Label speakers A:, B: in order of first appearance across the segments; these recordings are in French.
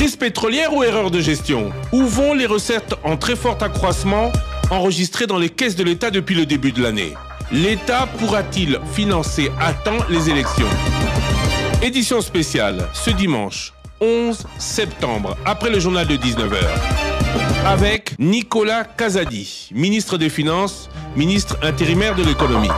A: Crise pétrolière ou erreur de gestion Où vont les recettes en très fort accroissement enregistrées dans les caisses de l'État depuis le début de l'année L'État pourra-t-il financer à temps les élections Édition spéciale ce dimanche 11 septembre après le journal de 19h avec Nicolas Casadi, ministre des Finances, ministre intérimaire de l'économie.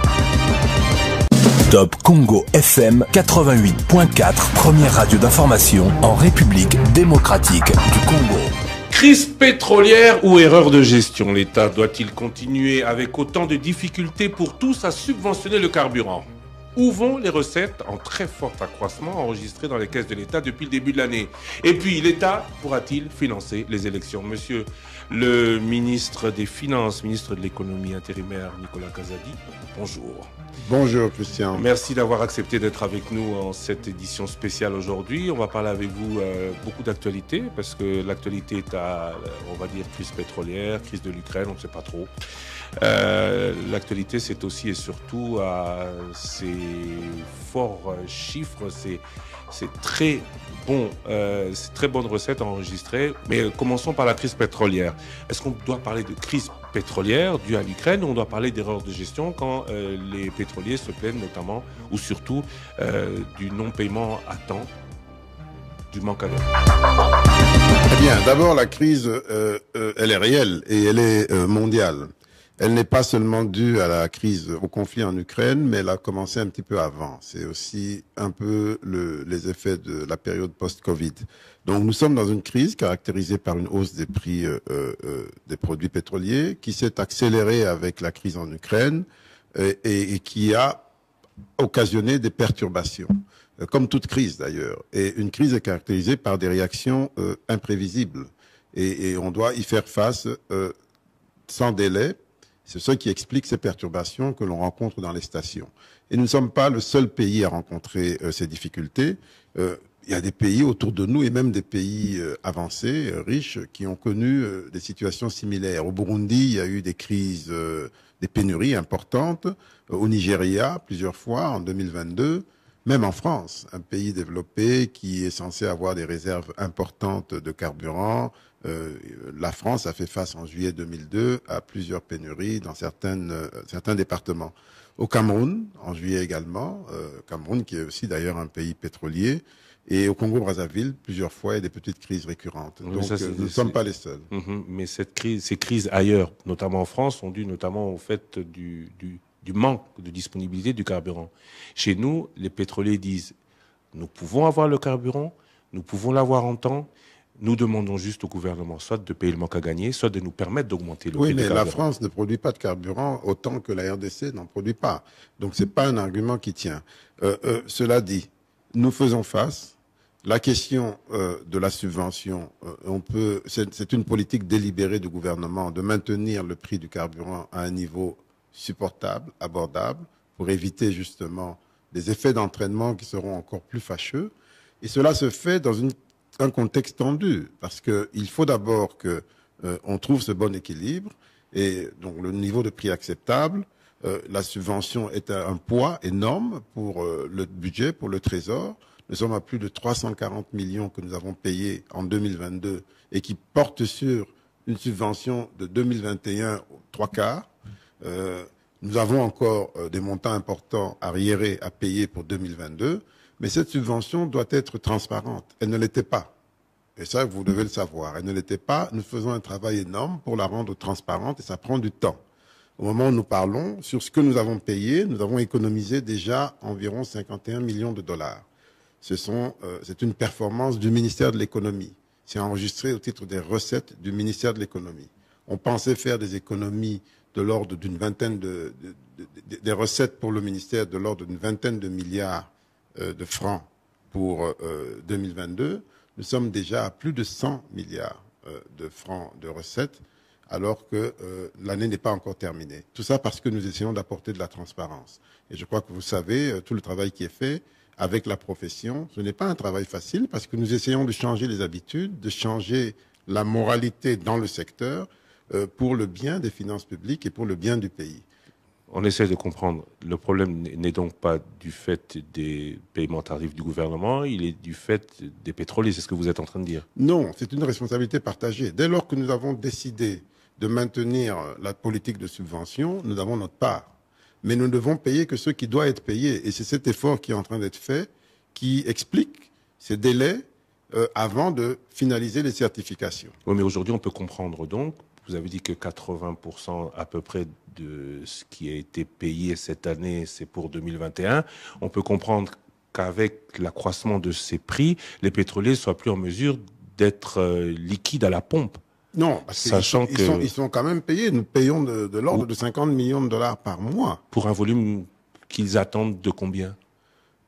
A: Top Congo FM 88.4, première radio d'information en République démocratique du Congo. Crise pétrolière ou erreur de gestion, l'État doit-il continuer avec autant de difficultés pour tous à subventionner le carburant où vont les recettes en très fort accroissement enregistrées dans les caisses de l'État depuis le début de l'année Et puis, l'État pourra-t-il financer les élections Monsieur le ministre des Finances, ministre de l'économie intérimaire Nicolas Casadi. Bonjour.
B: Bonjour Christian. Merci
A: d'avoir accepté d'être avec nous en cette édition spéciale aujourd'hui. On va parler avec vous euh, beaucoup d'actualité, parce que l'actualité est à, euh, on va dire, crise pétrolière, crise de l'Ukraine, on ne sait pas trop. Euh, l'actualité, c'est aussi et surtout à ces forts chiffres, ces c'est très bon, euh, c'est très bonne recette à enregistrer. Mais euh, commençons par la crise pétrolière. Est-ce qu'on doit parler de crise pétrolière due à l'Ukraine ou on doit parler d'erreurs de gestion quand euh, les pétroliers se plaignent notamment ou surtout du non-paiement à temps du manque à l'eau eh bien. D'abord, la crise, elle est réelle et
B: elle est mondiale elle n'est pas seulement due à la crise, au conflit en Ukraine, mais elle a commencé un petit peu avant. C'est aussi un peu le, les effets de la période post-Covid. Donc nous sommes dans une crise caractérisée par une hausse des prix euh, euh, des produits pétroliers qui s'est accélérée avec la crise en Ukraine euh, et, et, qui a occasionné des perturbations euh, comme toute crise d'ailleurs. Et une crise est caractérisée par des réactions euh, imprévisibles. Et, et, on doit y faire face euh, sans délai c'est ce qui explique ces perturbations que l'on rencontre dans les stations. Et nous ne sommes pas le seul pays à rencontrer euh, ces difficultés. Euh, il y a des pays autour de nous et même des pays euh, avancés, riches, qui ont connu des situations similaires. Au Burundi, il y a eu des crises, des pénuries importantes. Au Nigeria, plusieurs fois en 2022. Même en France, un pays développé qui est censé avoir des réserves importantes de carburant, euh, la France a fait face en juillet 2002 à plusieurs pénuries dans certaines, euh, certains départements. Au Cameroun, en juillet également, euh, Cameroun qui est aussi d'ailleurs un pays pétrolier, et au Congo-Brazzaville,
A: plusieurs fois, il y a des petites crises récurrentes. Donc, nous ne sommes pas les seuls. Mhm, mais cette crise, ces crises ailleurs, notamment en France, sont dues notamment au fait du manque de disponibilité du carburant. Chez nous, les pétroliers disent, nous pouvons avoir le carburant, nous pouvons l'avoir en temps, nous demandons juste au gouvernement soit de payer le manque à gagner, soit de nous permettre d'augmenter le oui, Oui, mais la France
B: ne produit pas de carburant autant que la RDC n'en produit pas. Donc ce n'est pas un argument qui tient. Euh, euh, cela dit, nous faisons face. La question euh, de la subvention, on peut, c'est une politique délibérée du gouvernement de maintenir le prix du carburant à un niveau supportable, abordable, pour éviter justement des effets d'entraînement qui seront encore plus fâcheux. Et cela se fait dans une un contexte tendu, parce qu'il faut d'abord que euh, on trouve ce bon équilibre et donc le niveau de prix acceptable. Euh, la subvention est un, poids énorme pour euh, le budget, pour le Trésor. Nous sommes à plus de 340 millions que nous avons payés en 2022 et qui portent sur une subvention de 2021 trois quarts. nous avons encore des montants importants arriérés à payer pour 2022 mais cette subvention doit être transparente. Elle ne l'était pas. Et ça, vous devez le savoir. Elle ne l'était pas. Nous faisons un travail énorme pour la rendre transparente et ça prend du temps. Au moment où nous parlons, sur ce que nous avons payé, nous avons économisé déjà environ 51 millions de dollars. Euh, c'est une performance du ministère de l'économie. C'est enregistré au titre des recettes du ministère de l'économie. On pensait faire des économies de l'ordre d'une vingtaine de, des recettes pour le ministère de l'ordre d'une vingtaine de milliards euh, de francs pour 2022, euh, euh, nous sommes déjà à plus de 100 milliards de francs de recettes, alors que l'année n'est pas encore terminée. Tout ça parce que nous essayons d'apporter de la transparence. Et je crois que vous savez tout le travail qui est fait avec la profession. Ce n'est pas un travail facile parce que nous essayons de changer les habitudes, de changer la moralité dans le secteur
A: pour le bien des finances publiques et pour le bien du pays. On essaie de comprendre. Le problème n'est donc pas du fait des paiements tardifs du gouvernement, il est du fait des pétroliers, c'est ce que vous êtes en train de dire.
B: Non, c'est une responsabilité partagée. Dès lors que nous avons décidé de maintenir la politique de subvention, nous avons notre part. Mais nous ne devons payer que ce qui doit être payé. Et c'est cet effort qui est en train d'être fait qui explique ces délais
A: euh, avant de finaliser les certifications. Oui, mais aujourd'hui, on peut comprendre donc vous avez dit que 80% à peu près de ce qui a été payé cette année, c'est pour 2021. On peut comprendre qu'avec l'accroissement de ces prix, les pétroliers ne soient plus en mesure d'être euh, liquides à la pompe.
B: Non, sachant ils, sont, quand même payés. Nous payons de l'ordre de 50 millions de dollars par mois.
A: Pour un volume qu'ils attendent de combien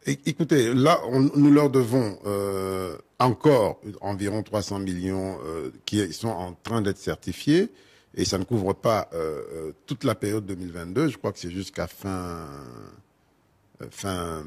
B: Écoutez, là, on, nous leur devons euh, encore environ 300 millions euh, qui sont en train d'être certifiés et ça ne couvre pas euh, euh toute la période 2022. Je crois que c'est jusqu'à fin euh, fin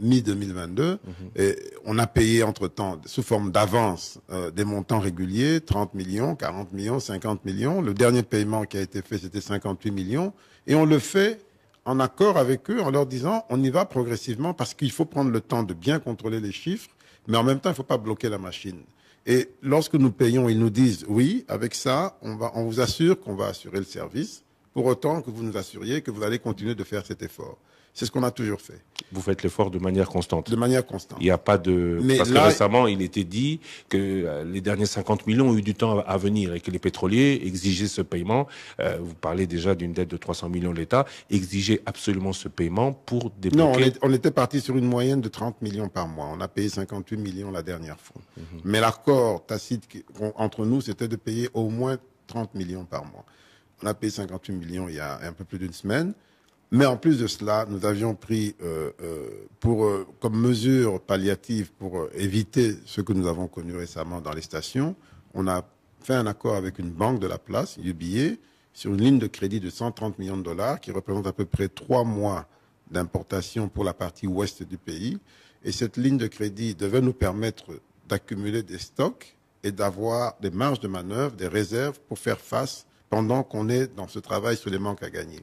B: mi-2022. Mhm. Et on a payé entre-temps, sous forme d'avance, euh, des montants réguliers, 30 millions, 40 millions, 50 millions. Le dernier paiement qui a été fait, c'était 58 millions. Et on le fait en accord avec eux en leur disant on y va progressivement parce qu'il faut prendre le temps de bien contrôler les chiffres, mais en même temps, il ne faut pas bloquer la machine. Et lorsque nous payons, ils nous disent oui, avec ça, on, on vous assure qu'on va assurer le service, pour autant que vous nous assuriez que vous allez continuer de faire cet effort. C'est ce qu'on a toujours fait.
A: Vous faites l'effort de manière constante. De manière constante. Il n'y a pas de. Parce que récemment, il était dit que euh, les derniers 50 millions ont eu du temps à venir et que les pétroliers exigeaient ce paiement. Euh, vous parlez déjà d'une dette de 300 millions de l'État. Exigeaient absolument ce paiement pour débloquer. Non,
B: on, était parti sur une moyenne de 30 millions par mois. On a payé 58 millions la dernière fois. Mhm. Mais l'accord tacite entre nous, c'était de payer au moins 30 millions par mois. On a payé 58 millions il y a un peu plus d'une semaine. Mais en plus de cela, nous avions pris euh, euh, euh, comme mesure palliative pour éviter ce que nous avons connu récemment dans les stations, on a fait un accord avec une banque de la place, UBA, sur une ligne de crédit de 130 millions de dollars qui représente à peu près trois mois d'importation pour la partie ouest du pays. Et cette ligne de crédit devait nous permettre d'accumuler des stocks et d'avoir des marges de manœuvre, des réserves pour faire face pendant qu'on est dans ce travail sur les manques à gagner.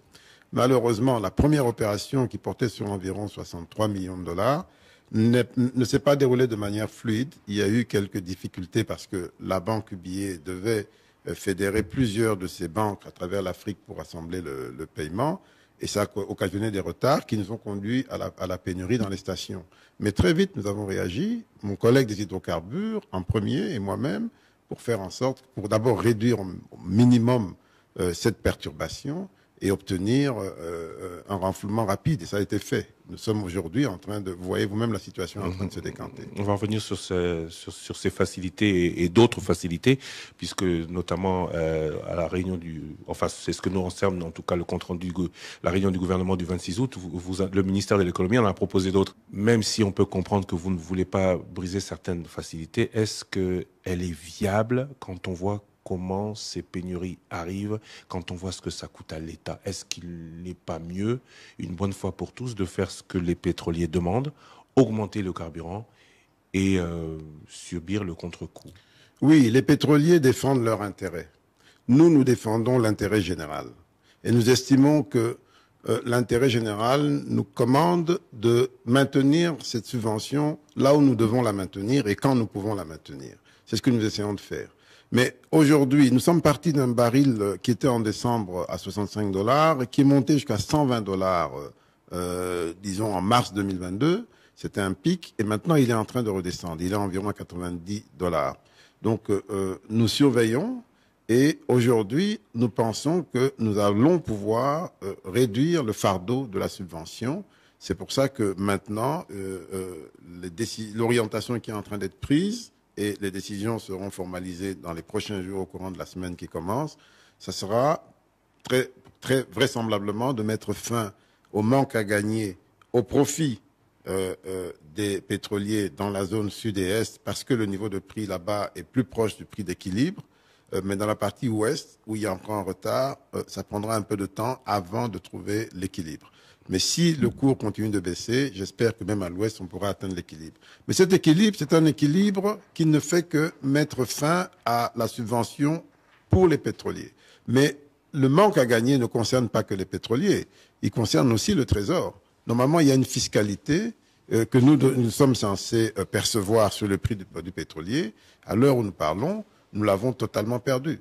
B: Malheureusement, la première opération qui portait sur environ 63 millions de dollars ne, s'est pas déroulée de manière fluide. Il y a eu quelques difficultés parce que la banque billet devait euh, fédérer plusieurs de ses banques à travers l'Afrique pour assembler le, paiement. Et ça a occasionné des retards qui nous ont conduits à la, pénurie dans les stations. Mais très vite, nous avons réagi, mon collègue des hydrocarbures en premier et moi-même, pour faire en sorte, pour d'abord réduire au minimum euh, cette perturbation, et obtenir euh, euh, un renflouement rapide. Et ça a été fait. Nous sommes aujourd'hui en train de, vous voyez vous-même la situation en train de se mhm. décanter. On
A: va revenir sur, sur, ces facilités et, d'autres facilités, puisque notamment euh, à la réunion du, enfin c'est ce que nous concerne en tout cas le compte rendu, la réunion du gouvernement du 26 août, le ministère de l'économie en a proposé d'autres. Même si on peut comprendre que vous ne voulez pas briser certaines facilités, est-ce que elle est viable quand on voit comment ces pénuries arrivent quand on voit ce que ça coûte à l'État. Est-ce qu'il n'est pas mieux, une bonne fois pour tous, de faire ce que les pétroliers demandent, augmenter le carburant et euh, subir le contre-coup Oui, les pétroliers défendent leur intérêt. Nous, nous
B: défendons l'intérêt général. Et nous estimons que euh, l'intérêt général nous commande de maintenir cette subvention là où nous devons la maintenir et quand nous pouvons la maintenir. C'est ce que nous essayons de faire. Mais aujourd'hui, nous sommes partis d'un baril euh, qui était en décembre à 65 dollars et qui est monté jusqu'à 120 dollars, euh, euh, disons en mars 2022. C'était un pic et maintenant il est en train de redescendre. Il est environ à 90 dollars. Donc nous surveillons et aujourd'hui nous pensons que nous allons pouvoir réduire le fardeau de la subvention. C'est pour ça que maintenant l'orientation qui est en train d'être prise et les décisions seront formalisées dans les prochains jours au courant de la semaine qui commence. Ça sera très, très vraisemblablement de mettre fin au manque à gagner au profit euh, euh, des pétroliers dans la zone sud et est parce que le niveau de prix là-bas est plus proche du prix d'équilibre. Euh, mais dans la partie ouest, où il y a encore un retard, ça prendra un peu de temps avant de trouver l'équilibre. Mais si le cours continue de baisser, j'espère que même à l'ouest, on pourra atteindre l'équilibre. Mais cet équilibre, c'est un équilibre qui ne fait que mettre fin à la subvention pour les pétroliers. Mais le manque à gagner ne concerne pas que les pétroliers, il concerne aussi le Trésor. Normalement, il y a une fiscalité euh, que nous, sommes censés euh, percevoir sur le prix du, du pétrolier. À l'heure où nous parlons, nous l'avons totalement perdu.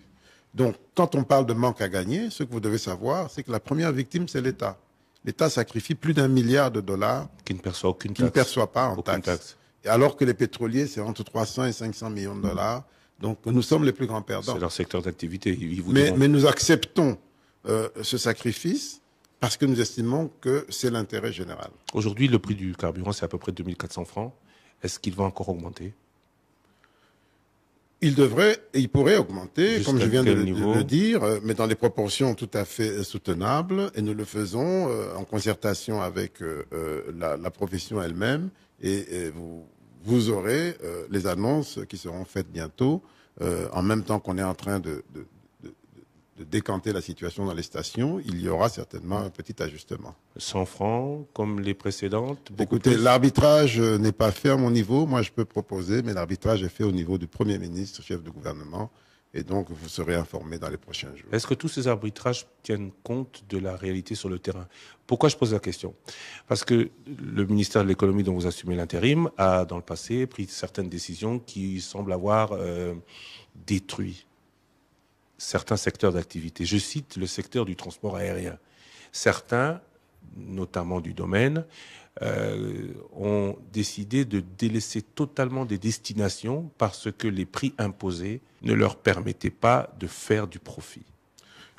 B: Donc, quand on parle de manque à gagner, ce que vous devez savoir, c'est que la première victime, c'est l'État l'État sacrifie plus d'un milliard de dollars qui ne perçoit aucune taxe. ne perçoit pas en taxe. Et alors que les pétroliers, c'est entre 300 et 500 millions de dollars. Donc nous sommes les plus grands perdants. C'est
A: leur secteur d'activité. Mais, nous
B: acceptons euh, ce sacrifice parce que nous estimons que c'est l'intérêt général.
A: Aujourd'hui, le prix du carburant, c'est à peu près 2400 francs. Est-ce qu'il va encore augmenter
B: il devrait et il pourrait augmenter, comme je viens de le, dire, euh, mais dans des proportions tout à fait euh, soutenables. Et nous le faisons euh, en concertation avec la, profession elle-même. Et, vous, vous, aurez les annonces qui seront faites bientôt, en même temps qu'on est en train de, de décanter la situation dans les stations, il y aura certainement un petit ajustement.
A: 100 francs, comme les précédentes
B: Écoutez, l'arbitrage euh, n'est pas fait à mon niveau. Moi, je peux proposer, mais l'arbitrage est fait au niveau du Premier ministre, chef de gouvernement. Et donc, vous serez informé dans les prochains jours.
A: Est-ce que tous ces arbitrages tiennent compte de la réalité sur le terrain Pourquoi je pose la question Parce que le ministère de l'économie dont vous assumez l'intérim a, dans le passé, pris certaines décisions qui semblent avoir euh, détruit certains secteurs d'activité. Je cite le secteur du transport aérien. Certains, notamment du domaine, euh, ont décidé de délaisser totalement des destinations parce que les prix imposés ne leur permettaient pas de faire du profit.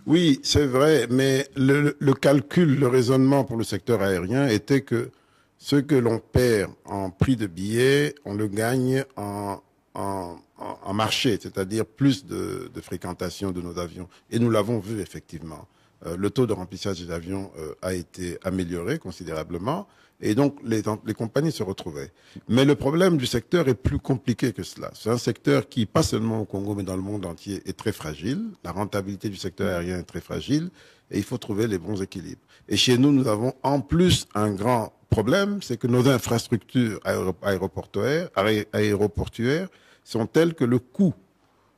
B: Oui, c'est vrai, mais le, le, calcul, le raisonnement pour le secteur aérien était que ce que l'on perd en prix de billets, on le gagne en en, marché, c'est-à-dire plus de, fréquentation de nos avions. Et nous l'avons vu effectivement. Euh, le taux de remplissage des avions euh, a été amélioré considérablement. Et donc, les, compagnies se retrouvaient. Mais le problème du secteur est plus compliqué que cela. C'est un secteur qui, pas seulement au Congo, mais dans le monde entier, est très fragile. La rentabilité du secteur mm. aérien est très fragile. Et il faut trouver les bons équilibres. Et chez nous, nous avons en plus un grand le problème, c'est que nos infrastructures aéroportuaires, sont telles que le coût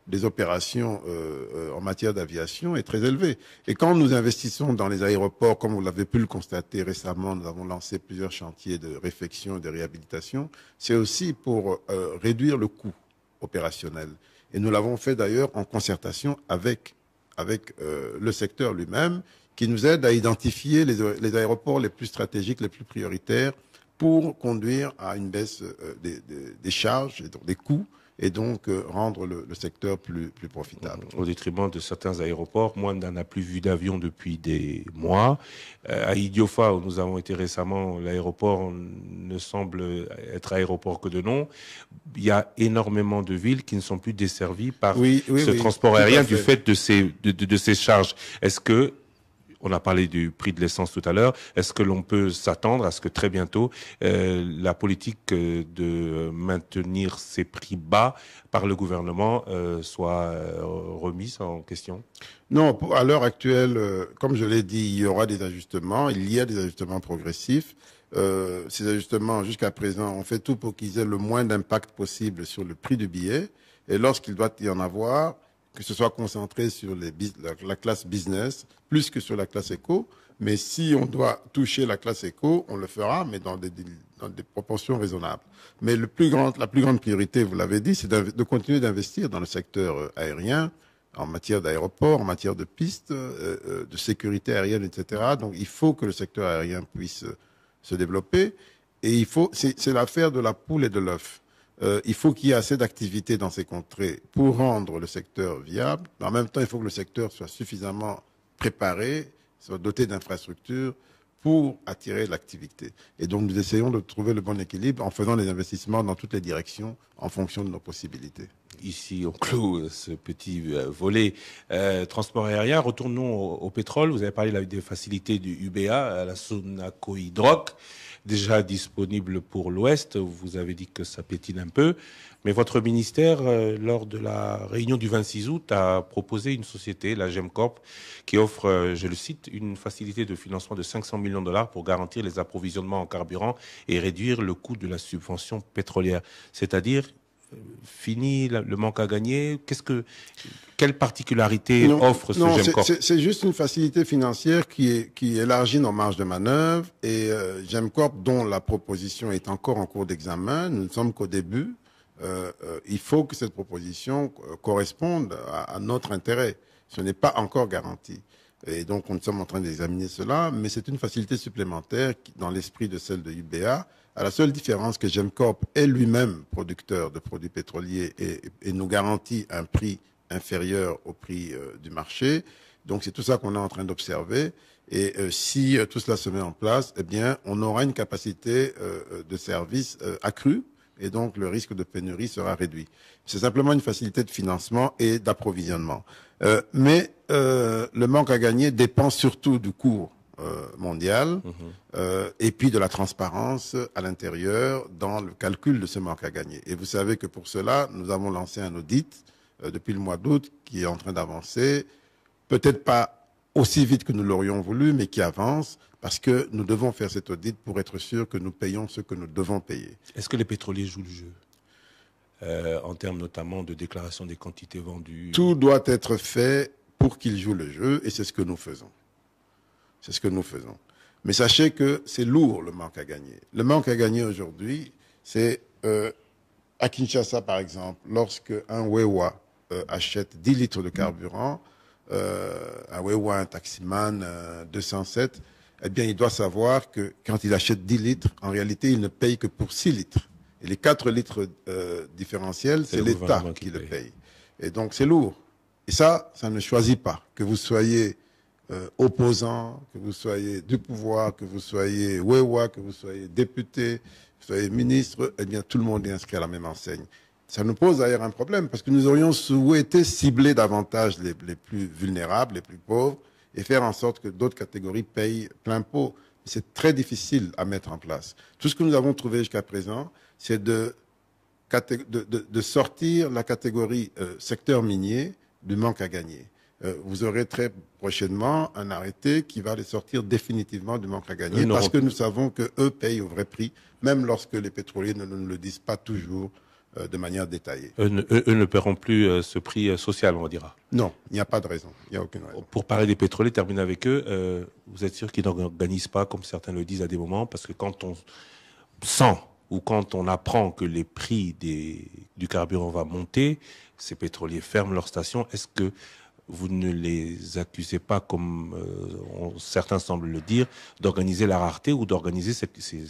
B: des opérations euh, euh, en matière d'aviation est très élevé. Et quand nous investissons dans les aéroports, comme vous l'avez pu le constater récemment, nous avons lancé plusieurs chantiers de réfection et de réhabilitation, c'est aussi pour euh, réduire le coût opérationnel. Et nous l'avons fait d'ailleurs en concertation avec, avec le secteur lui-même qui nous aide à identifier les, aéroports les plus stratégiques, les plus prioritaires pour conduire à une baisse euh, des, charges, et des coûts,
A: et donc euh, rendre le, secteur plus, plus profitable. Au détriment de certains aéroports, moi, on a plus vu d'avion depuis des mois. Euh, à Idiofa, où nous avons été récemment, l'aéroport ne semble être aéroport que de nom. Il y a énormément de villes qui ne sont plus desservies par ce transport aérien du fait de ces, de ces charges. Est-ce que on a parlé du prix de l'essence tout à l'heure. Est-ce que l'on peut s'attendre à ce que très bientôt euh, la politique euh, de maintenir ces prix bas par le gouvernement euh, soit remise en question
B: Non, à l'heure actuelle, comme je l'ai dit, il y aura des ajustements. Il y a des ajustements progressifs. ces ajustements, jusqu'à présent, on fait tout pour qu'ils aient le moins d'impact possible sur le prix du billet. Et lorsqu'il doit y en avoir, que ce soit concentré sur les, la, classe business plus que sur la classe éco. Mais si on doit toucher la classe éco, on le fera, mais dans des, proportions raisonnables. Mais le plus grand, la plus grande priorité, vous l'avez dit, c'est de continuer d'investir dans le secteur euh, aérien, en matière d'aéroports, en matière de pistes, euh, euh, de sécurité aérienne, etc. Donc il faut que le secteur aérien puisse se développer. Et il faut, c'est l'affaire de la poule et de l'œuf. Euh, il faut qu'il y ait assez d'activités dans ces contrées pour rendre le secteur viable. en même temps, il faut que le secteur soit suffisamment préparé, soit doté d'infrastructures pour attirer l'activité. Et donc, nous essayons de trouver le bon équilibre en faisant des investissements dans toutes les directions en fonction de nos
A: possibilités. Ici, on clôt euh, ce petit euh, volet transport aérien. Retournons au, pétrole. Vous avez parlé des facilités du UBA à la Sonaco Hydroc déjà disponible pour l'Ouest. Vous avez dit que ça pétine un peu. Mais votre ministère, euh, lors de la réunion du 26 août, a proposé une société, la GEMCORP, qui offre, euh, je le cite, une facilité de financement de 500 millions de dollars pour garantir les approvisionnements en carburant et réduire le coût de la subvention pétrolière. C'est-à-dire fini le manque à gagner Qu'est-ce que quelle particularité offre ce non,
B: C'est juste une facilité financière qui qui élargit nos marges de manœuvre et euh, dont la proposition est encore en cours d'examen. Nous ne sommes qu'au début. Euh, euh, il faut que cette proposition euh, corresponde à notre intérêt. Ce n'est pas encore garanti. Et donc, nous sommes en train d'examiner cela, mais c'est une facilité supplémentaire dans l'esprit de celle de UBA, à la seule différence que Gemcorp est lui-même producteur de produits pétroliers et, nous garantit un prix inférieur au prix euh, du marché. Donc, c'est tout ça qu'on est en train d'observer. Et euh, si euh, tout cela se met en place, eh bien, on aura une capacité de service accrue et donc le risque de pénurie sera réduit. C'est simplement une facilité de financement et d'approvisionnement. Euh, mais euh, le manque à gagner dépend surtout du cours euh, mondial mhm. et puis de la transparence à l'intérieur dans le calcul de ce manque à gagner. Et vous savez que pour cela, nous avons lancé un audit depuis le mois d'août qui est en train d'avancer, peut-être pas aussi vite que nous l'aurions voulu, mais qui avance parce que nous devons faire cet audit pour être
A: sûr que nous payons ce que nous devons payer. Est-ce que les pétroliers jouent le jeu euh, en termes notamment de déclaration des quantités vendues
B: Tout doit être fait pour qu'ils jouent le jeu et c'est ce que nous faisons. C'est ce que nous faisons. Mais sachez que c'est lourd le manque à gagner. Le manque à gagner aujourd'hui, c'est euh, à Kinshasa par exemple, lorsque un Wewa euh, achète 10 litres de carburant, un Wewa, un taximan 207, eh bien, il doit savoir que quand il achète 10 litres, en réalité, il ne paye que pour 6 litres. Et les 4 litres euh, différentiels, c'est l'État qui, le paye. Et donc, c'est lourd. Et ça, ça ne choisit pas. Que vous soyez euh, opposant, que vous soyez du pouvoir, que vous soyez Wewa, que vous soyez député, que vous soyez ministre, eh bien, tout le monde est inscrit à la même enseigne. Ça nous pose d'ailleurs un problème parce que nous aurions souhaité cibler davantage les plus vulnérables, les plus pauvres, et faire en sorte que d'autres catégories payent plein pot. C'est très difficile à mettre en place. Tout ce que nous avons trouvé jusqu'à présent, c'est de, sortir la catégorie euh, secteur minier du manque à gagner. Euh, vous aurez très prochainement un arrêté qui va les sortir définitivement du manque à gagner, parce que nous savons qu'eux eux payent au vrai prix, même lorsque les pétroliers ne le disent pas toujours euh, de manière détaillée. Eux
A: ne, paieront plus euh, ce prix euh, social, on dira. Non, il n'y a pas de raison. Il n'y a aucune raison. Pour parler des pétroliers, terminer avec eux, vous êtes sûr qu'ils n'organisent pas, comme certains le disent à des moments, parce que quand on sent ou quand on apprend que les prix des, du carburant va monter, ces pétroliers ferment leurs stations. Est-ce que vous ne les accusez pas, comme euh, certains semblent le dire, d'organiser la rareté ou d'organiser ces, ces,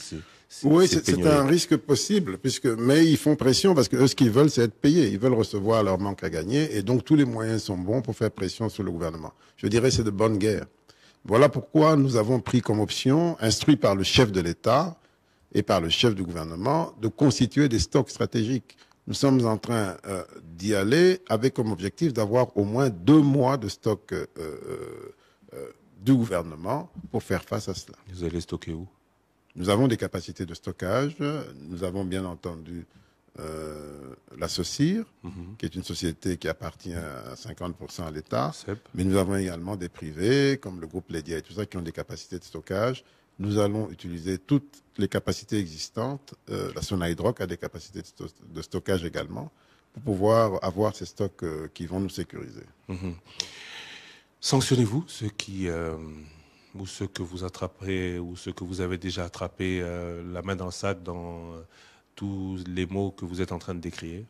A: Oui, c'est un
B: risque possible, puisque mais ils font pression parce que eux, ce qu'ils veulent, c'est être payés. Ils veulent recevoir leur manque à gagner, et donc tous les moyens sont bons pour faire pression sur le gouvernement. Je dirais, c'est de bonne guerre. Voilà pourquoi nous avons pris comme option, instruit par le chef de l'État et par le chef du gouvernement, de constituer des stocks stratégiques. Nous sommes en train euh, d'y aller avec comme objectif d'avoir au moins deux mois de stock euh, euh, du gouvernement pour faire face à cela.
A: Vous allez stocker où Nous avons
B: des capacités de stockage. Nous avons bien entendu la mhm. qui est une société qui appartient à 50% à l'État. Mais nous avons également des privés, comme le groupe Lédia et tout ça, qui ont des capacités de stockage nous allons utiliser toutes les capacités existantes. Euh, la Sona hydroc a des capacités de, stockage également
A: pour pouvoir avoir ces stocks euh, qui vont nous sécuriser. Mhm. Sanctionnez-vous ceux qui euh, ou ceux que vous attrapez ou ceux que vous avez déjà attrapé la main dans le sac dans tous les mots que vous êtes en train de décrire.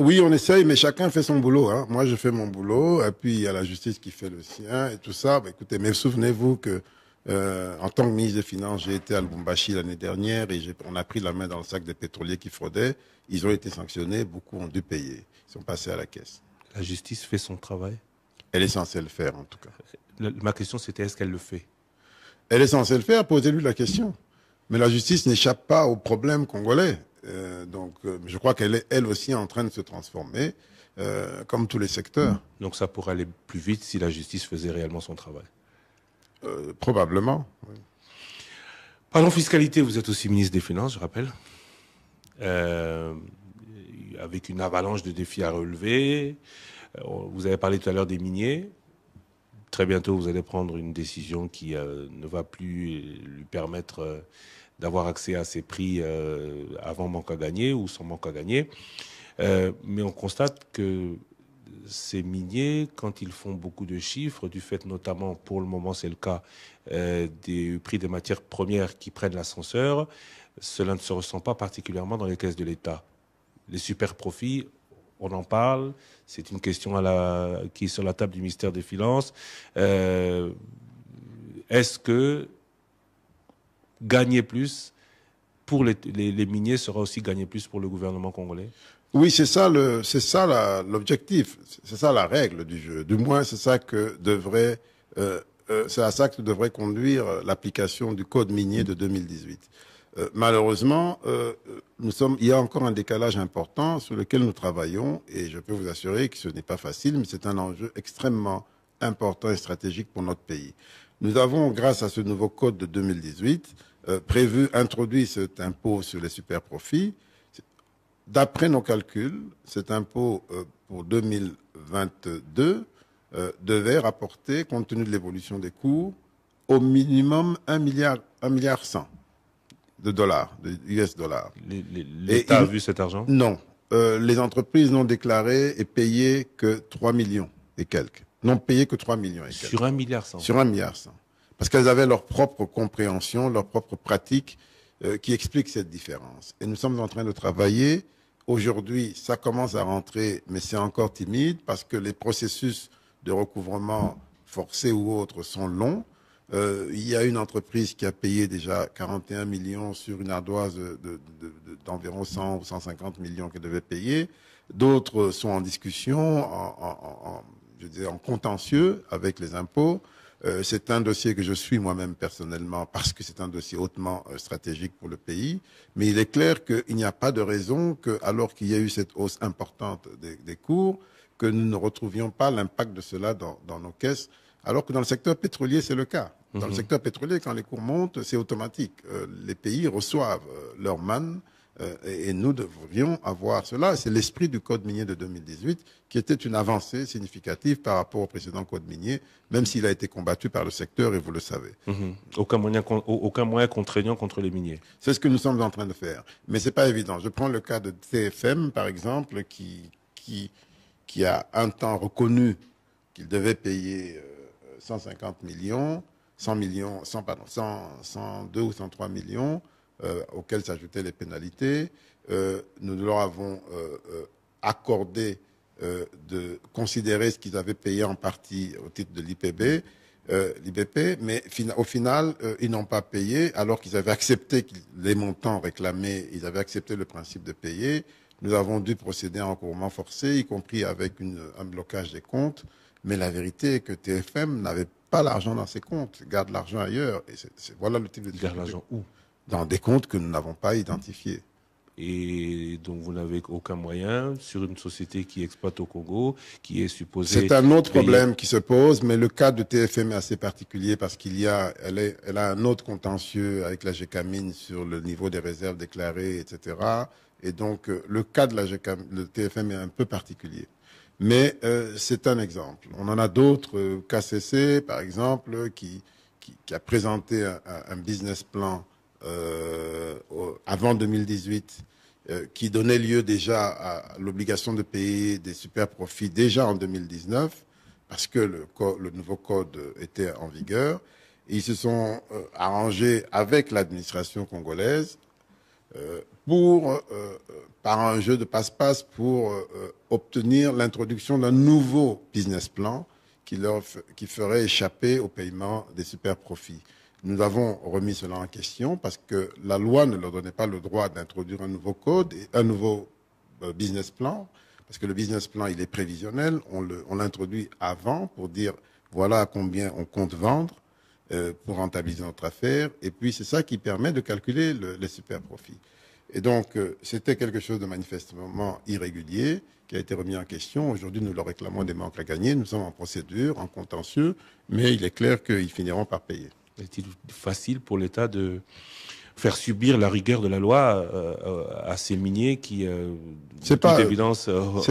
B: oui, on essaye, mais chacun fait son boulot. Hein. Moi, je fais mon boulot, et puis il y a la justice qui fait le sien, et tout ça. Bah, écoutez, mais souvenez-vous que euh, en tant que ministre des Finances, j'ai été à Lubumbashi l'année dernière et on a pris la main dans le sac des pétroliers qui fraudaient. Ils ont été sanctionnés, beaucoup ont dû payer. Ils sont passés à la caisse. La justice fait son travail Elle est censée le faire, en tout cas. ma question, c'était est-ce qu'elle le fait Elle est censée le faire, posez-lui la question. Mais la justice n'échappe pas aux problèmes congolais. Euh, donc, euh, je crois qu'elle est, elle aussi, en train de se transformer, comme tous les secteurs.
A: Donc, ça pourrait aller plus vite si la justice faisait réellement son travail euh, probablement. Oui. Parlons fiscalité, vous êtes aussi ministre des Finances, je rappelle. Euh, avec une avalanche de défis à relever. Euh, vous avez parlé tout à l'heure des miniers. Très bientôt, vous allez prendre une décision qui ne va plus lui permettre d'avoir accès à ces prix avant manque à gagner ou sans manque à gagner. mais on constate que ces miniers, quand ils font beaucoup de chiffres, du fait notamment, pour le moment c'est le cas, euh, des prix des matières premières qui prennent l'ascenseur, cela ne se ressent pas particulièrement dans les caisses de l'État. Les super profits, on en parle, c'est une question qui est sur la table du ministère des Finances. Euh, est-ce que gagner plus pour les miniers sera aussi gagner plus pour le gouvernement congolais oui, c'est
B: ça le, c'est ça l'objectif, c'est ça la règle du jeu. Du moins, c'est ça que devrait, euh, euh, à ça que devrait conduire euh, l'application du code minier de 2018. Euh, malheureusement, nous sommes, il y a encore un décalage important sur lequel nous travaillons, et je peux vous assurer que ce n'est pas facile, mais c'est un enjeu extrêmement important et stratégique pour notre pays. Nous avons, grâce à ce nouveau code de 2018, prévu, introduit cet impôt sur les super profits D'après nos calculs, cet impôt euh, pour 2022 euh, devait rapporter, compte tenu de l'évolution des coûts, au minimum 1 milliard, 1 milliard 100 de dollars, de US dollars. L'État a vu cet argent Non. Euh, les entreprises n'ont déclaré et payé que 3 millions et quelques. N'ont payé que 3 millions et
A: quelques. Sur 1 milliard Sur 1
B: milliard Parce qu'elles avaient leur propre compréhension, leur propre pratique qui explique cette différence. Et nous sommes en train de travailler Aujourd'hui, ça commence à rentrer, mais c'est encore timide parce que les processus de recouvrement forcé ou autres sont longs. Euh, il y a une entreprise qui a payé déjà 41 millions sur une ardoise d'environ 100 ou 150 millions qu'elle devait payer. D'autres sont en discussion, en, je en contentieux avec les impôts. Euh, c'est un dossier que je suis moi-même personnellement parce que c'est un dossier hautement euh, stratégique pour le pays. Mais il est clair qu'il n'y a pas de raison que, alors qu'il y a eu cette hausse importante des, cours, que nous ne retrouvions pas l'impact de cela dans, nos caisses, alors que dans le secteur pétrolier, c'est le cas. Dans le mhm. secteur pétrolier, quand les cours montent, c'est automatique. Euh, les pays reçoivent leur manne euh, et nous devrions avoir cela. C'est l'esprit du Code minier de 2018 qui était une avancée significative par rapport au précédent Code minier, même s'il a été combattu par le secteur et vous le savez.
A: Mm-hmm. Aucun, moyen, aucun moyen contraignant contre
B: les miniers. C'est ce que nous sommes en train de faire. Mais ce n'est pas évident. Je prends le cas de TFM, par exemple, qui, qui, qui a un temps reconnu qu'il devait payer 150 euh, millions, 100 millions, 100, pardon, 100, 102 ou 103 millions. Euh, auxquels s'ajoutaient les pénalités. Euh, nous leur avons euh, accordé de considérer ce qu'ils avaient payé en partie au titre de l'IPB, l'IBP, mais au final, ils n'ont pas payé alors qu'ils avaient accepté les montants réclamés, ils avaient accepté le principe de payer. Nous avons dû procéder à un recouvrement forcé, y compris avec une, un blocage des comptes. Mais la vérité est que TFM n'avait pas l'argent dans ses comptes, garde l'argent ailleurs. Et voilà le type de difficulté. Garde l'argent où dans des comptes que nous n'avons pas identifiés.
A: Et donc vous n'avez aucun moyen sur une société qui exploite au Congo, qui est supposée. C'est un autre problème qui
B: se pose, mais le cas de TFM est assez particulier parce qu'il y a, elle, elle, a un autre contentieux avec la GECAMINE sur le niveau des réserves déclarées, etc. Et donc euh, le cas de la le TFM est un peu particulier. Mais euh, c'est un exemple. On en a d'autres, euh, KCC par exemple, qui, qui, a présenté un business plan euh, avant 2018 euh, qui donnait lieu déjà à l'obligation de payer des super profits déjà en 2019 parce que le, nouveau code était en vigueur. ils se sont euh, arrangés avec l'administration congolaise pour, par un jeu de passe-passe pour obtenir l'introduction d'un nouveau business plan qui, leur, qui ferait échapper au paiement des super profits. Nous avons remis cela en question parce que la loi ne leur donnait pas le droit d'introduire un nouveau code, et un nouveau euh, business plan, parce que le business plan, il est prévisionnel, on l'introduit avant pour dire voilà combien on compte vendre euh, pour rentabiliser notre affaire, et puis c'est ça qui permet de calculer les super profits. Et donc, euh, c'était quelque chose de manifestement irrégulier qui a été remis en question. Aujourd'hui, nous leur réclamons des manques à gagner. Nous sommes en procédure, en contentieux,
A: mais il est clair qu'ils finiront par payer. Est-il facile pour l'État de faire subir la rigueur de la loi euh, euh, à ces miniers qui, euh, c'est pas, évidence,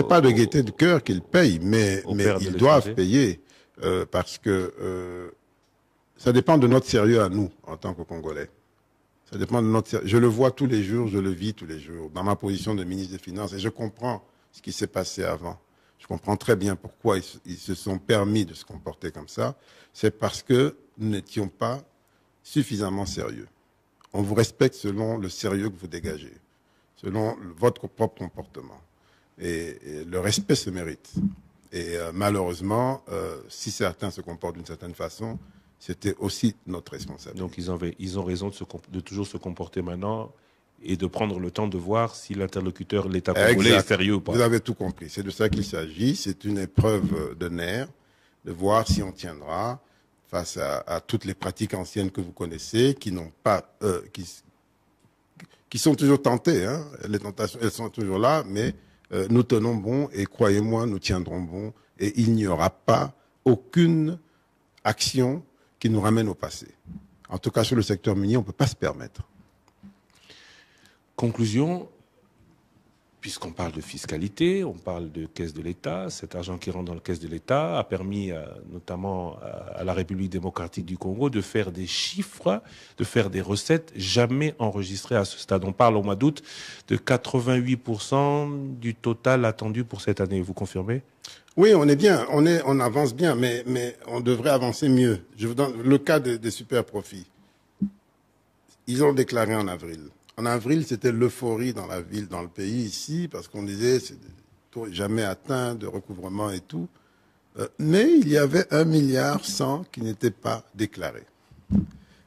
A: pas de gaieté
B: de cœur qu'ils payent, mais, ils doivent payer parce que ça dépend de notre sérieux à nous en tant que Congolais. Ça dépend de Je le vois tous les jours, je le vis tous les jours dans ma position de ministre des Finances et je comprends ce qui s'est passé avant je comprends très bien pourquoi ils, se sont permis de se comporter comme ça, c'est parce que nous n'étions pas suffisamment sérieux. On vous respecte selon le sérieux que vous dégagez, selon votre propre comportement. Et, le respect se mérite. Et euh, malheureusement, euh, si certains se comportent
A: d'une certaine façon, c'était aussi notre responsabilité. Donc ils ont, raison de toujours se comporter maintenant et de prendre le temps de voir si l'interlocuteur, l'État congolais, est sérieux ou pas. Vous avez tout compris.
B: C'est de ça qu'il s'agit. C'est une épreuve de nerfs, de voir si on tiendra face à, toutes les pratiques anciennes que vous connaissez, qui n'ont pas, euh, qui, sont toujours tentées. Hein. Les tentations, elles sont toujours là, mais euh, nous tenons bon et croyez-moi, nous tiendrons bon et il n'y aura pas aucune action qui nous ramène au passé. En tout cas, sur le secteur minier, on ne peut pas se permettre.
A: Conclusion, puisqu'on parle de fiscalité, on parle de caisse de l'État, cet argent qui rentre dans la caisse de l'État a permis euh, notamment euh, à la République démocratique du Congo de faire des chiffres, de faire des recettes jamais enregistrées à ce stade. On parle au mois d'août de 88% du total attendu pour cette année. Vous confirmez
B: oui, on est bien, on avance bien, mais on devrait avancer mieux. Je vous donne le cas des super profits. Ils ont déclaré en avril en avril, c'était l'euphorie dans la ville, dans le pays, ici, parce qu'on disait c'est jamais atteint de recouvrement et tout. Euh, mais il y avait un milliard cent qui n'était pas déclaré,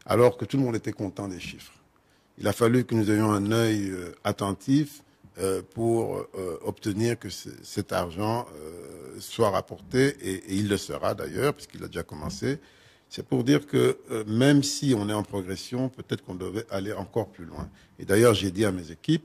B: alors que tout le monde était content des chiffres. Il a fallu que nous ayons un œil euh, attentif euh, pour obtenir que cet argent soit rapporté, et, il le sera d'ailleurs, puisqu'il a déjà commencé, c'est pour dire que euh, même si on est en progression, peut-être qu'on devrait aller encore plus loin. Et d'ailleurs, j'ai dit à mes équipes,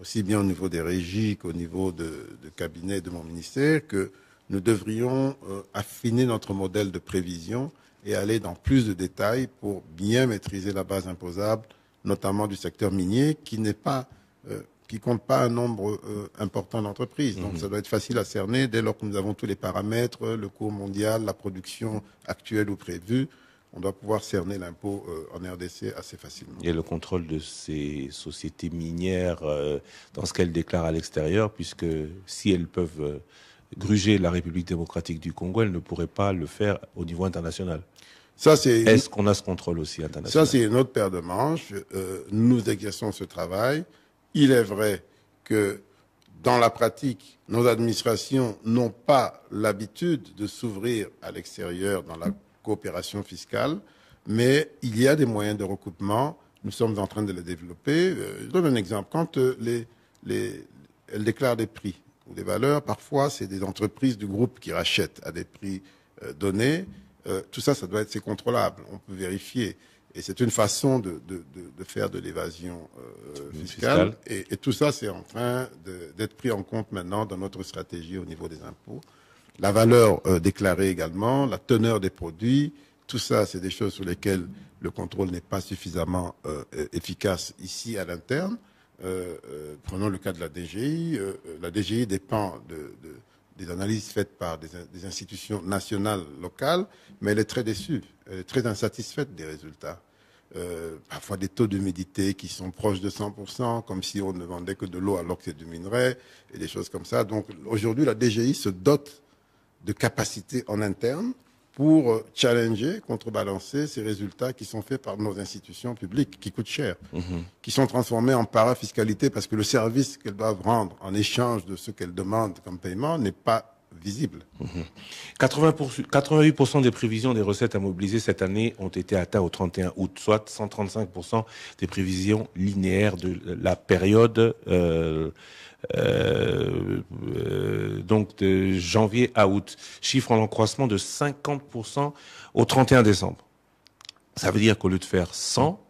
B: aussi bien au niveau des régies qu'au niveau de, cabinet de mon ministère, que nous devrions euh, affiner notre modèle de prévision et aller dans plus de détails pour bien maîtriser la base imposable, notamment du secteur minier, qui n'est pas euh, qui compte pas un nombre euh, important d'entreprises. Donc mhm. ça doit être facile à cerner dès lors que nous avons tous les paramètres, le cours mondial, la production actuelle ou prévue. On doit pouvoir cerner l'impôt euh, en RDC assez facilement.
A: Et le contrôle de ces sociétés minières euh, dans ce qu'elles déclarent à l'extérieur, puisque si elles peuvent gruger la République démocratique du Congo, elles ne pourraient pas le faire au niveau international. Ça, c'est. Est-ce qu'on a ce contrôle aussi international Ça,
B: c'est une autre paire de manches. nous exerçons ce travail. Il est vrai que dans la pratique, nos administrations n'ont pas l'habitude de s'ouvrir à l'extérieur dans la coopération fiscale, mais il y a des moyens de recoupement. Nous sommes en train de les développer. Euh, je donne un exemple. Quand euh, elles déclarent des prix ou des valeurs, parfois c'est des entreprises du groupe qui rachètent à des prix euh, donnés. tout ça, ça doit être contrôlable. On peut vérifier. Et c'est une façon de, faire de l'évasion euh, fiscale. Et, tout ça, c'est en train d'être pris en compte maintenant dans notre stratégie au niveau des impôts. La valeur euh, déclarée également, la teneur des produits, tout ça, c'est des choses sur lesquelles le contrôle n'est pas suffisamment euh, efficace ici à l'interne. prenons le cas de la DGI. la DGI dépend des analyses faites par des institutions nationales, locales, mais elle est très déçue est euh, très insatisfaite des résultats. Euh, parfois des taux d'humidité qui sont proches de 100%, comme si on ne vendait que de l'eau à que c'est du minerai, et des choses comme ça. Donc aujourd'hui, la DGI se dote de capacités en interne pour euh, challenger, contrebalancer ces résultats qui sont faits par nos institutions publiques, qui coûtent cher, mhm. qui sont transformés en parafiscalité parce que le service qu'elles doivent rendre en échange de ce qu'elles demandent
A: comme paiement n'est pas visible. 88% des prévisions des recettes à mobiliser cette année ont été atteintes au 31 août, soit 135% des prévisions linéaires de la période euh, euh, donc de janvier à août, chiffre en l'encroissement de 50% au 31 décembre. Ça veut dire qu'au lieu de faire 100,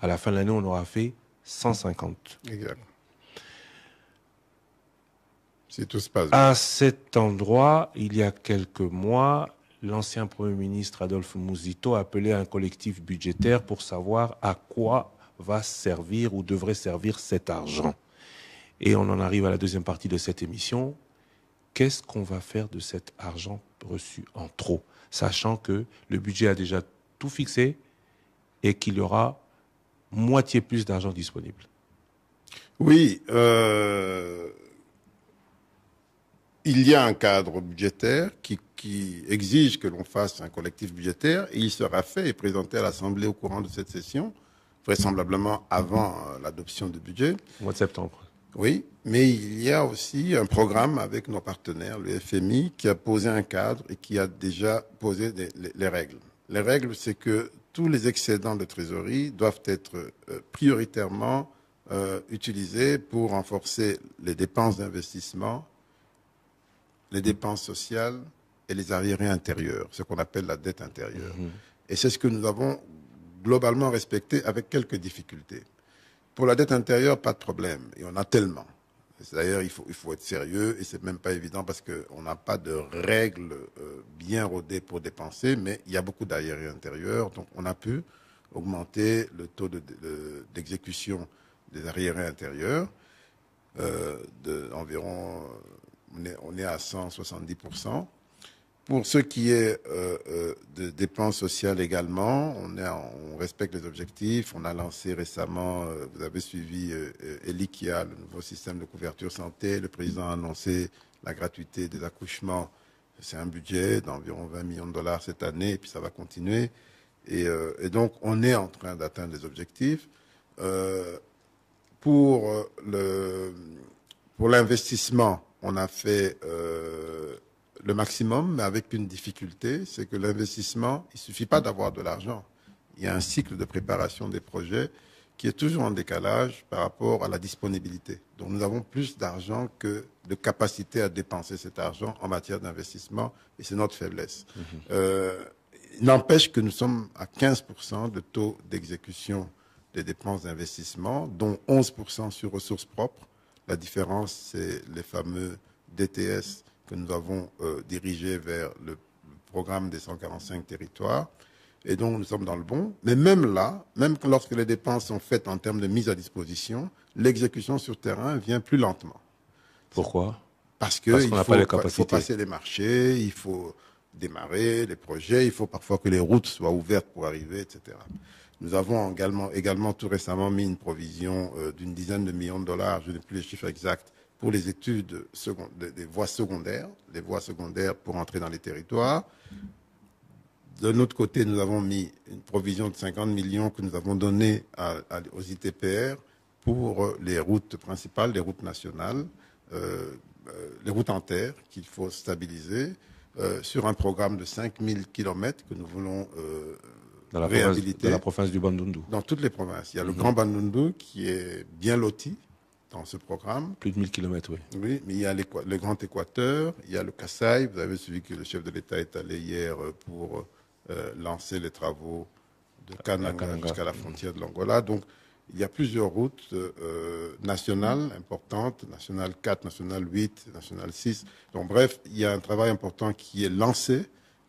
A: à la fin de l'année, on aura fait 150. Exactement tout À cet endroit, il y a quelques mois, l'ancien Premier ministre Adolphe Mouzito a appelé un collectif budgétaire pour savoir à quoi va servir ou devrait servir cet argent. Et on en arrive à la deuxième partie de cette émission. Qu'est-ce qu'on va faire de cet argent reçu en trop, sachant que le budget a déjà tout fixé et qu'il y aura moitié plus d'argent disponible
B: Oui, euh, il y a un cadre budgétaire qui, exige que l'on fasse un collectif budgétaire et il sera fait et présenté à l'Assemblée au courant de cette session, vraisemblablement avant euh, l'adoption du budget. Au mois de septembre. Oui, mais il y a aussi un programme avec nos partenaires, le FMI, qui a posé un cadre et qui a déjà posé les, règles. Les règles, c'est que tous les excédents de trésorerie doivent être euh, prioritairement euh, utilisés pour renforcer les dépenses d'investissement les dépenses sociales et les arriérés intérieurs, ce qu'on appelle la dette intérieure. Mhm. Et c'est ce que nous avons globalement respecté avec quelques difficultés. Pour la dette intérieure, pas de problème, et on a tellement. D'ailleurs, il faut, il faut être sérieux, et c'est même pas évident parce qu'on n'a pas de règles euh, bien rodées pour dépenser, mais il y a beaucoup d'arriérés intérieurs, donc on a pu augmenter le taux d'exécution des arriérés intérieurs euh, d'environ on est, à 170%. Pour ce qui est euh, euh, de dépenses sociales également, on, respecte les objectifs. On a lancé récemment, euh, vous avez suivi eliquia, le nouveau système de couverture santé. Le président a annoncé la gratuité des accouchements. C'est un budget d'environ 20 millions de dollars cette année, et puis ça va continuer. Et, donc, on est en train d'atteindre les objectifs. pour pour l'investissement, on a fait euh, le maximum, mais avec une difficulté, c'est que l'investissement, il ne suffit pas d'avoir de l'argent. Il y a un cycle de préparation des projets qui est toujours en décalage par rapport à la disponibilité. Donc nous avons plus d'argent que de capacité à dépenser cet argent en matière d'investissement, et c'est notre faiblesse. Il mmh euh, N'empêche que nous sommes à 15% de taux d'exécution des dépenses d'investissement, dont 11% sur ressources propres, la différence, c'est les fameux DTS que nous avons euh, dirigés vers le programme des 145 territoires. Et donc, nous sommes dans le bon. Mais même là, même lorsque les dépenses sont faites en termes de mise à disposition, l'exécution sur terrain vient plus lentement.
A: Pourquoi Parce qu'il faut, pas faut, passer les
B: marchés, il faut démarrer les projets, il faut parfois que les routes soient ouvertes pour arriver, etc. Nous avons également, également tout récemment mis une provision euh, d'une dizaine de millions de dollars, je n'ai plus les chiffres exacts, pour les études des voies secondaires, les voies secondaires pour entrer dans les territoires. De notre côté, nous avons mis une provision de 50 millions que nous avons donnée aux ITPR pour euh, les routes principales, les routes nationales, euh, les routes en terre qu'il faut stabiliser, sur un programme de 5000 km que nous voulons
A: dans la, province, du Bandundu.
B: Dans toutes les provinces. Il y a le mhm. Grand
A: Bandundu
B: qui est bien loti dans ce programme. Plus de 1000 km, oui. Oui, mais il y a le Grand Équateur, il y a le Kassai. Vous avez suivi que le chef de l'État est allé hier euh, pour euh, lancer les travaux de Kananga jusqu'à la frontière de l'Angola. Donc, il y a plusieurs routes euh, nationales importantes, nationale 4, nationale 8, nationale 6. Donc, bref, il y a un travail important qui est lancé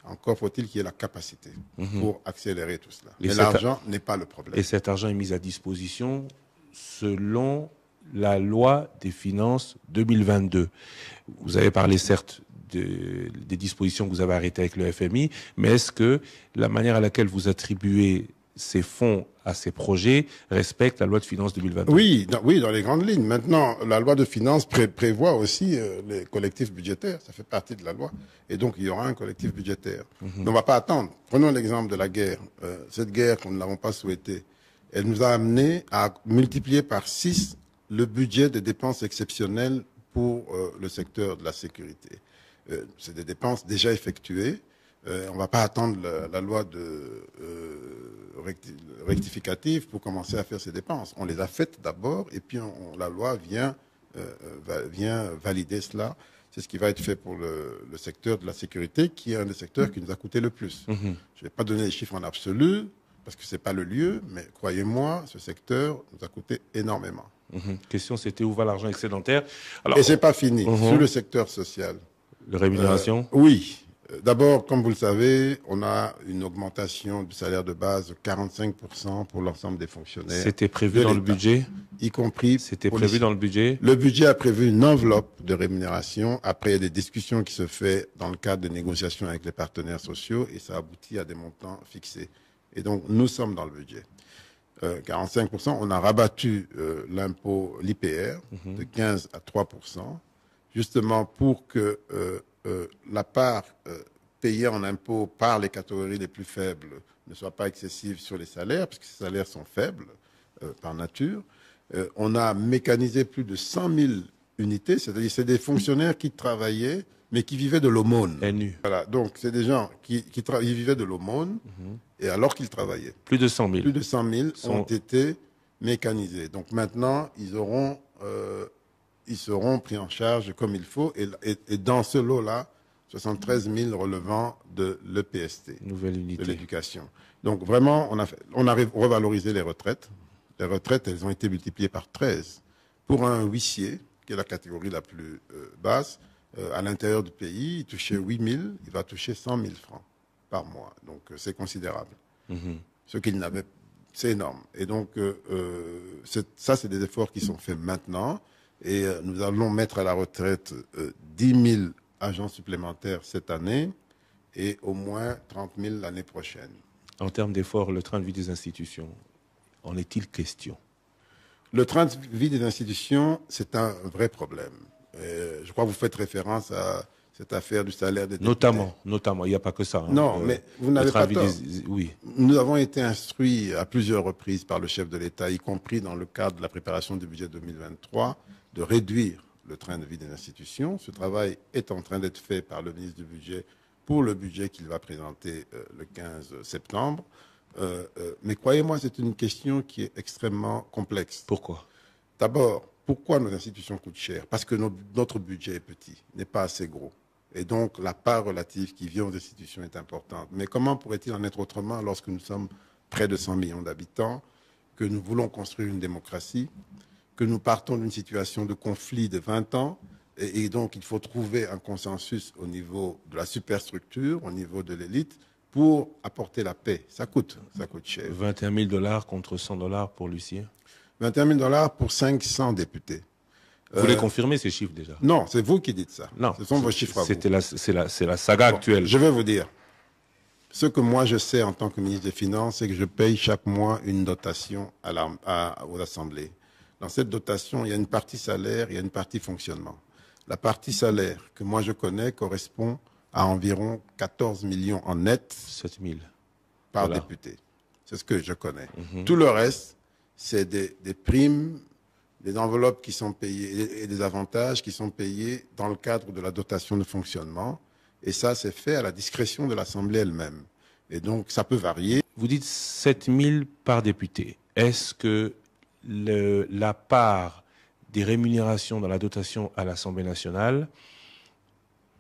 B: encore faut-il qu'il y ait la capacité
A: mhm. pour accélérer tout cela. Et l'argent n'est pas le problème. Et cet argent est mis à disposition selon la loi des finances 2022. Vous avez parlé certes des dispositions que vous avez arrêtées avec le FMI, mais est-ce que la manière à laquelle vous attribuez ces fonds à ces projets respectent la loi de finances 2022. Oui,
B: dans, oui, dans les grandes lignes. Maintenant, la loi de finances prévoit aussi euh, les collectifs budgétaires. Ça fait partie de la loi. Et donc, il y aura un collectif budgétaire. Mhm. on ne va pas attendre. Prenons l'exemple de la guerre. Euh, cette guerre qu'on ne l'avons pas souhaitée, elle nous a amené à multiplier par 6 le budget des dépenses exceptionnelles pour euh, le secteur de la sécurité. C'est des dépenses déjà effectuées euh, on ne va pas attendre la, loi euh, rectificative pour commencer à faire ces dépenses. On les a faites d'abord et puis la loi euh, vient, valider cela. C'est ce qui va être fait pour le, secteur de la sécurité, qui est un des secteurs qui nous a coûté le plus. Mm-hmm. Je ne vais pas donner les chiffres en absolu, parce que ce n'est pas le lieu, mais croyez-moi, ce secteur nous a coûté énormément. Mm-hmm. Question, c'était où va l'argent excédentaire Et ce n'est pas fini. Mm-hmm. Sur le secteur social.
A: Les rémunération
B: Oui. D'abord, comme vous le savez, on a une augmentation du salaire de base de 45% pour l'ensemble des fonctionnaires. C'était prévu dans le budget Y compris. C'était prévu dans le budget Le budget a prévu une enveloppe de rémunération après des discussions qui se font dans le cadre des négociations avec les partenaires sociaux et ça aboutit à des montants fixés. Et donc, nous sommes dans le budget. 45%, euh, on a rabattu euh, l'impôt, l'IPR, mhm. de 15 à 3%, justement pour que euh, euh, la part euh, payée en impôts par les catégories les plus faibles ne soit pas excessive sur les salaires, puisque ces salaires sont faibles euh, par nature. on a mécanisé plus de 100 000 unités, c'est-à-dire c'est des fonctionnaires qui travaillaient, mais qui vivaient de l'aumône. Voilà, donc c'est des gens qui, qui vivaient de l'aumône, mhm. et alors qu'ils travaillaient. Plus de 100 000. Plus de 100 000 ont été mécanisés. Donc maintenant, ils auront ils seront pris en charge comme il faut. Et, dans ce lot-là, 73 000 relevant de l'EPST, de l'éducation. Donc vraiment, on a, fait, on revalorisé les retraites. Les retraites, elles ont été multipliées par 13. Pour un huissier, qui est la catégorie la plus euh, basse, euh, à l'intérieur du pays, il touchait 8 000, il va toucher 100 000 francs par mois. Donc euh, c'est considérable. Mhm. Ce qu'il n'avait, c'est énorme. Et donc ça, c'est des efforts qui sont faits maintenant. Et euh, nous allons mettre à la retraite 10 euh, 000 agents supplémentaires cette année et au moins 30 000 l'année prochaine.
A: En termes d'efforts, le train de vie des institutions, en est-il question
B: Le train de vie des institutions, c'est un vrai problème. Euh, je crois que vous faites référence à cette affaire du salaire des Notamment,
A: il n'y a pas que ça. Hein. Non, mais vous n'avez pas tort.
B: Oui. Nous avons été instruits à plusieurs reprises par le chef de l'État, y compris dans le cadre de la préparation du budget 2023, de réduire le train de vie des institutions. Ce travail est en train d'être fait par le ministre du Budget pour le budget qu'il va présenter euh, le 15 septembre. Euh, euh, mais croyez-moi, c'est une question qui est extrêmement complexe. Pourquoi D'abord, pourquoi nos institutions coûtent cher Parce que notre budget est petit, n'est pas assez gros. Et donc, la part relative qui vient aux institutions est importante. Mais comment pourrait-il en être autrement lorsque nous sommes près de 100 millions d'habitants, que nous voulons construire une démocratie que nous partons d'une situation de conflit de 20 ans, et, donc il faut trouver un consensus au niveau de la superstructure, au niveau de l'élite, pour apporter la paix. Ça coûte, ça coûte cher.
A: 21 000 dollars contre 100 dollars pour Lucien 21
B: 000 dollars pour 500 députés.
A: Vous voulez euh, confirmer ces chiffres déjà Non,
B: c'est vous qui dites ça.
A: ce sont vos chiffres à vous. C'est la, la, saga actuelle. Je vais vous dire.
B: Ce que moi je sais en tant que ministre des Finances, c'est que je paye chaque mois une dotation
A: à, la, à aux assemblées.
B: Dans cette dotation, il y a une partie salaire, il y a une partie fonctionnement. La partie salaire que moi je connais correspond à environ 14 millions en net 7 000. par député. C'est ce que je connais. Mhm. Tout le reste, c'est des, des, primes, des enveloppes qui sont payées et des avantages qui sont payés dans le cadre de la dotation de fonctionnement. Et ça, c'est fait à la discrétion de l'Assemblée elle-même. Et donc,
A: ça peut varier. Vous dites 7 000 par député. Est-ce que le, la part des rémunérations dans la dotation à l'Assemblée nationale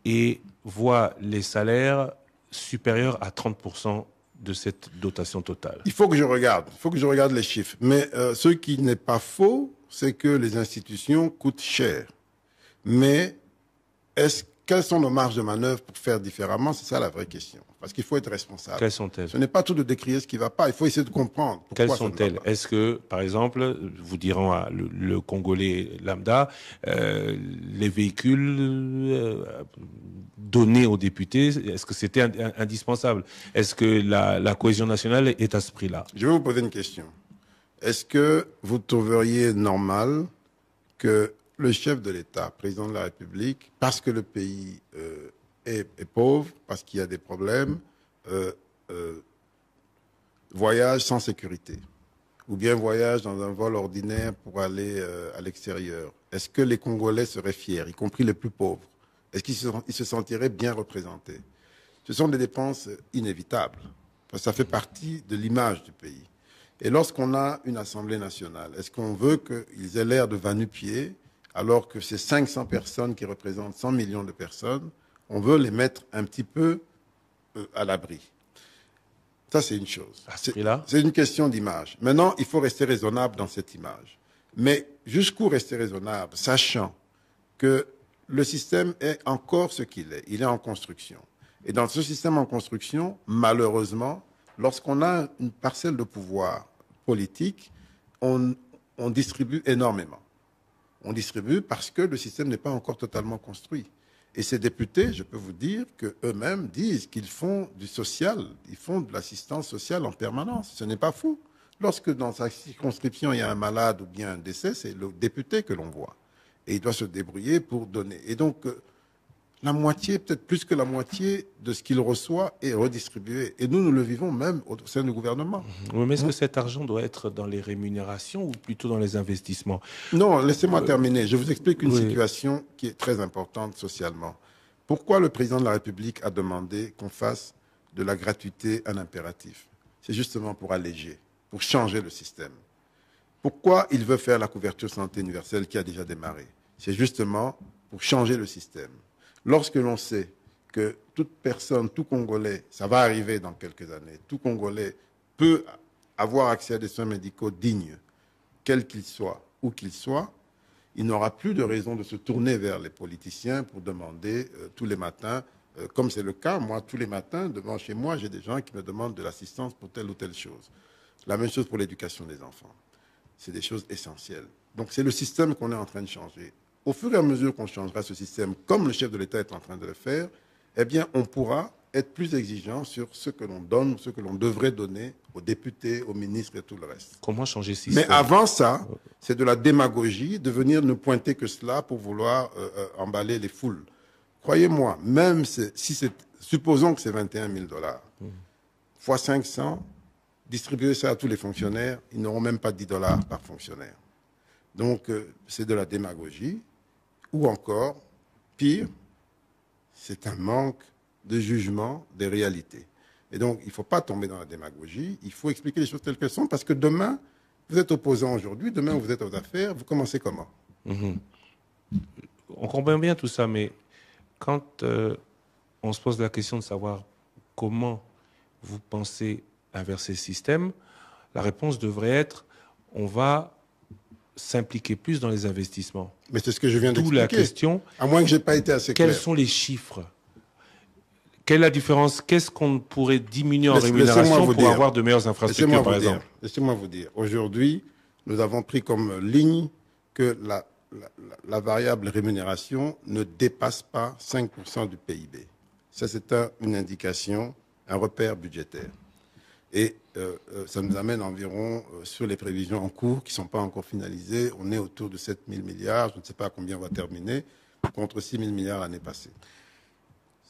A: et voit les salaires supérieurs à 30% de cette dotation totale.
B: Il faut que je regarde, il faut que je regarde les chiffres. Mais euh, ce qui n'est pas faux, c'est que les institutions coûtent cher. Mais est-ce quelles sont nos marges de manœuvre pour faire différemment C'est ça la vraie question. Parce qu'il faut être responsable. Quelles sont-elles Ce n'est pas tout de décrire ce qui ne va pas. Il faut essayer de comprendre. Quelles
A: sont-elles Est-ce que, par exemple, vous dirons à le, Congolais lambda, euh, les véhicules euh, donnés aux députés, est-ce que c'était indispensable Est-ce que la cohésion nationale est à ce prix-là Je vais vous poser une question. Est-ce que vous trouveriez
B: normal que le chef de l'État, président de la République, parce que le pays euh, est, pauvre, parce qu'il y a des problèmes, euh, euh, voyage sans sécurité, ou bien voyage dans un vol ordinaire pour aller à l'extérieur. Est-ce que les Congolais seraient fiers, y compris les plus pauvres Est-ce qu'ils se, sentiraient bien représentés Ce sont des dépenses inévitables, parce que ça fait partie de l'image du pays. Et lorsqu'on a une Assemblée nationale, est-ce qu'on veut qu'ils aient l'air de vanupier alors que ces 500 personnes qui représentent 100 millions de personnes, on veut les mettre un petit peu euh, à l'abri. Ça, c'est une chose. C'est une question d'image. Maintenant, il faut rester raisonnable dans cette image. Mais jusqu'où rester raisonnable, sachant que le système est encore ce qu'il est. Il est en construction. Et dans ce système en construction, malheureusement, lorsqu'on a une parcelle de pouvoir politique, on, on distribue énormément. On distribue parce que le système n'est pas encore totalement construit. Et ces députés, je peux vous dire qu'eux-mêmes disent qu'ils font du social, ils font de l'assistance sociale en permanence. Ce n'est pas fou. Lorsque dans sa circonscription, il y a un malade ou bien un décès, c'est le député que l'on voit. Et il doit se débrouiller pour donner. Et donc, euh, la moitié, peut-être plus que la moitié de ce qu'il reçoit est redistribué. Et nous, nous le vivons
A: même au sein du gouvernement. Mhm. mais est-ce que cet argent doit être dans les rémunérations ou plutôt dans les investissements
B: Non, laissez-moi terminer. Je vous explique une
A: situation qui est très importante socialement.
B: Pourquoi le président de la République a demandé qu'on fasse de la gratuité un impératif C'est justement pour alléger, pour changer le système. Pourquoi il veut faire la couverture santé universelle qui a déjà démarré C'est justement pour changer le système. Lorsque l'on sait que toute personne, tout Congolais, ça va arriver dans quelques années, tout Congolais peut avoir accès à des soins médicaux dignes, quel qu'il soient, où qu'ils soient, il n'aura plus de raison de se tourner vers les politiciens pour demander euh, tous les matins, euh, comme c'est le cas, moi, tous les matins, devant chez moi, j'ai des gens qui me demandent de l'assistance pour telle ou telle chose. La même chose pour l'éducation des enfants. C'est des choses essentielles. Donc c'est le système qu'on est en train de changer au fur et à mesure qu'on changera ce système, comme le chef de l'État est en train de le faire, eh bien, on pourra être plus exigeant sur ce que l'on donne, ce que l'on devrait donner aux députés, aux ministres et tout le reste. Comment changer ce système Mais avant ça, c'est de la démagogie de venir ne pointer que cela pour vouloir euh, euh, emballer les foules. Croyez-moi, même si c'est, supposons que c'est 21 000 dollars, hmm. fois 500, distribuer ça à tous les fonctionnaires, ils n'auront même pas 10 dollars par fonctionnaire. Donc, euh, c'est de la démagogie. Ou encore, pire, c'est un manque de jugement des réalités. Et donc, il ne faut pas tomber dans la démagogie, il faut expliquer les choses telles qu'elles sont, parce que demain, vous êtes opposant aujourd'hui, demain vous êtes aux affaires, vous commencez comment
A: mm-hmm. On comprend bien tout ça, mais quand euh, on se pose la question de savoir comment vous pensez inverser le système, la réponse devrait être on va s'impliquer plus dans les investissements. Mais c'est ce que je viens de D'où la question. À moins que j'ai pas été assez clair. Quels sont les chiffres Quelle est la différence Qu'est-ce qu'on pourrait diminuer en rémunération pour avoir de meilleures infrastructures, par exemple
B: Laissez-moi vous dire. Aujourd'hui, nous avons pris comme ligne que la, variable rémunération ne dépasse pas 5% du PIB. Ça, c'est une indication, un repère budgétaire. Et euh, euh, ça nous amène environ, euh, sur les prévisions en cours, qui ne sont pas encore finalisées, on est autour de 7 000 milliards, je ne sais pas combien on va terminer, contre 6 000 milliards l'année passée.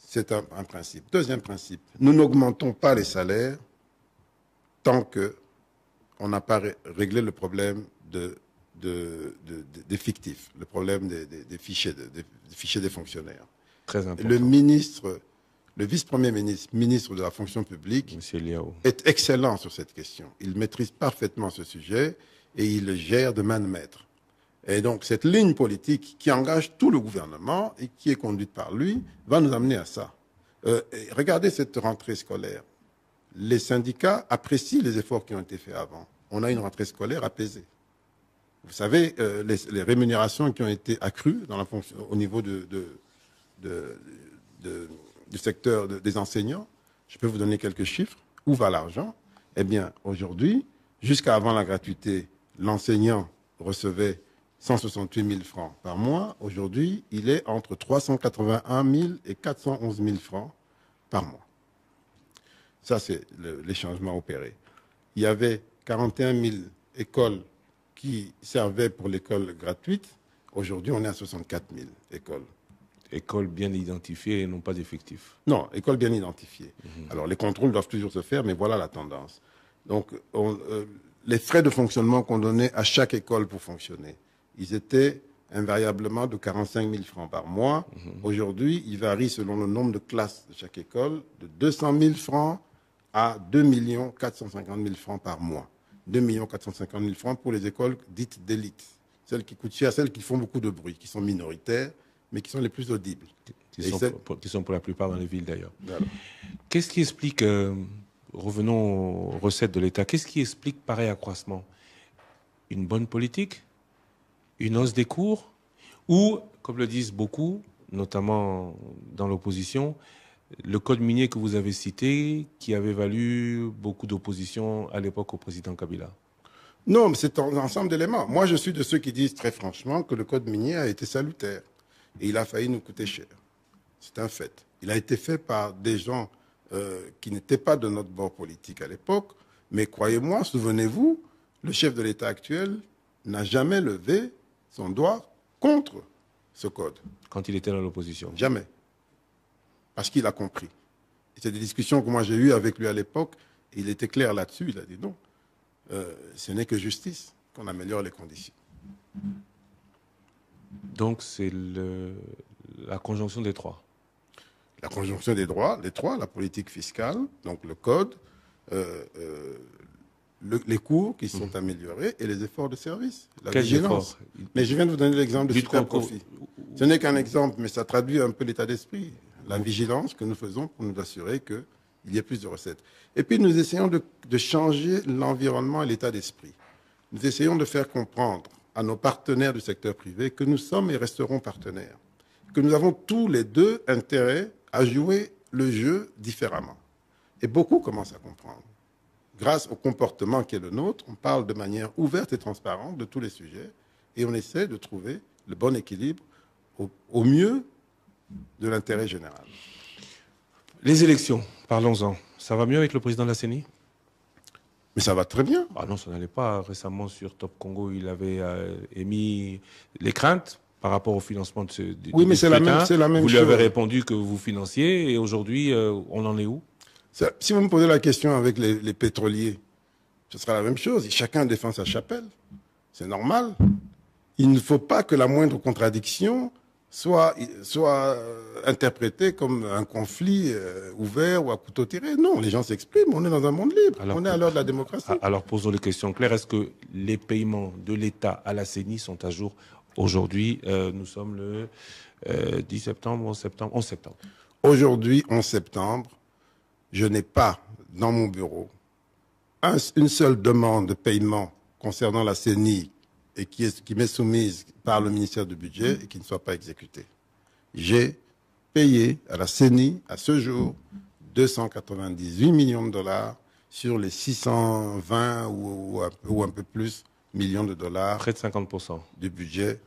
B: C'est un, principe. Deuxième principe, nous n'augmentons pas les salaires tant que on n'a pas réglé le problème de, des fictifs, le problème des, fichiers, des, fichiers des fonctionnaires. Très important. Le ministre le vice-premier ministre, ministre de la fonction publique, est excellent sur cette question. Il maîtrise parfaitement ce sujet et il le gère de main de maître. Et donc, cette ligne politique qui engage tout le gouvernement et qui est conduite par lui va nous amener à ça. Euh, regardez cette rentrée scolaire. Les syndicats apprécient les efforts qui ont été faits avant. On a une rentrée scolaire apaisée. Vous savez, euh, les, rémunérations qui ont été accrues au niveau de du secteur des enseignants, je peux vous donner quelques chiffres. Où va l'argent Eh bien, aujourd'hui, jusqu'à avant la gratuité, l'enseignant recevait 168 000 francs par mois. Aujourd'hui, il est entre 381 000 et 411 000 francs par mois. Ça, c'est les changements opérés. Il y avait 41 000 écoles qui servaient pour l'école gratuite. Aujourd'hui, on est à 64 000 écoles école bien
A: identifiées et non pas effectif.
B: Non, école bien identifiées. Mhm. Alors les contrôles doivent toujours se faire, mais voilà
A: la tendance.
B: Donc euh, les frais de fonctionnement qu'on donnait à chaque école pour fonctionner, ils étaient invariablement de 45 000 francs par mois. Mhm. Aujourd'hui, ils varient selon le nombre de classes de chaque école de 200 000 francs à 2 450 000 francs par mois. 2 450 000 francs pour les écoles dites d'élite, celles qui coûtent cher, celles qui font beaucoup de bruit, qui sont minoritaires, mais qui sont les plus audibles.
A: Qui, sont, pour, la plupart dans les villes d'ailleurs. Qu'est-ce qui explique, euh, revenons aux recettes de l'État, qu'est-ce qui explique pareil accroissement Une bonne politique Une hausse des cours Ou, comme le disent beaucoup, notamment dans l'opposition, le code minier que vous avez cité, qui avait valu beaucoup d'opposition à l'époque au président Kabila
B: Non, mais c'est un ensemble d'éléments. Moi, je suis de ceux qui disent très franchement que le code minier a été salutaire. Et il a failli nous coûter cher. C'est un fait. Il a été fait par des gens euh, qui n'étaient pas de notre bord politique à l'époque. Mais croyez-moi, souvenez-vous, le chef de l'État actuel n'a jamais levé son doigt contre ce code. Quand il était dans l'opposition Jamais. Parce qu'il a compris. C'est des discussions que moi j'ai eues avec lui à l'époque. Il était clair là-dessus. Il a dit non, euh, ce n'est que justice qu'on améliore les conditions.
A: Donc c'est la conjonction des trois. La conjonction des droits, les trois, la politique fiscale, donc le code,
B: euh, euh, les cours qui sont mhm. améliorés et les efforts de service, la vigilance. mais je viens de vous donner l'exemple de super profit. Ce n'est qu'un exemple, mais ça traduit un peu l'état d'esprit, la vigilance que nous faisons pour nous assurer qu'il y ait plus de recettes. Et puis nous essayons de changer l'environnement et l'état d'esprit. Nous essayons de faire comprendre à nos partenaires du secteur privé que nous sommes et resterons partenaires, que nous avons tous les deux intérêt à jouer le jeu différemment. Et beaucoup commencent à comprendre. Grâce au comportement qui est le nôtre, on parle de manière ouverte et transparente de tous les sujets et on essaie de trouver le bon équilibre au, mieux de
A: l'intérêt général. Les élections, parlons-en. Ça va mieux avec le président de la CENI mais ça va très bien. Ah non, ça n'allait pas. Récemment, sur Top Congo, il avait euh, émis les craintes par rapport au financement de ce. oui, mais c'est la même, chose. Vous lui avez répondu que vous financiez et aujourd'hui, euh, on en est où Si vous me posez la question avec
B: les, pétroliers, ce sera la même chose. Chacun défend sa chapelle. C'est normal. Il ne faut pas que la moindre contradiction soit, soit euh, interprété comme un conflit euh, ouvert ou à couteau tiré. Non, les gens s'expriment, on est dans un monde libre, on est à l'heure de la démocratie.
A: Alors posons les questions claires, est-ce que les paiements de l'État à la CENI sont à jour aujourd'hui euh, Nous sommes le 10 septembre, 11 septembre, Aujourd'hui, en septembre, je n'ai pas dans mon bureau
B: une seule demande de paiement concernant la CENI et qui, qui m'est soumise par le ministère du Budget et qui ne soit pas exécutée. J'ai payé à la CENI, à ce jour, 298 millions de dollars sur les 620 ou, un, peu, ou un peu plus millions de dollars. Près de 50%.
A: Du budget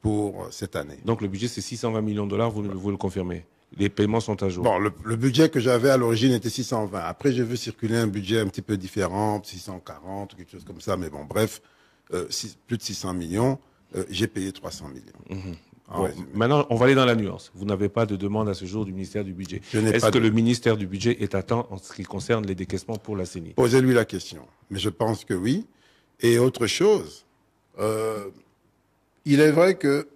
A: pour euh, cette année. Donc le budget, c'est 620 millions de dollars, vous, vous le confirmez les paiements sont à jour. Bon,
B: le, le budget que j'avais à l'origine était 620. Après, j'ai vu circuler un budget un petit peu différent, 640, quelque chose comme ça. Mais bon, bref, euh, plus de 600 millions,
A: euh, j'ai payé 300 millions. Mhm. maintenant, on va aller dans la nuance. Vous n'avez pas de demande à ce jour du ministère du Budget. Est-ce que le ministère du Budget est à temps en ce qui concerne les décaissements pour la CENI
B: Posez-lui la question. Mais je pense que oui. Et autre chose, euh, il est vrai que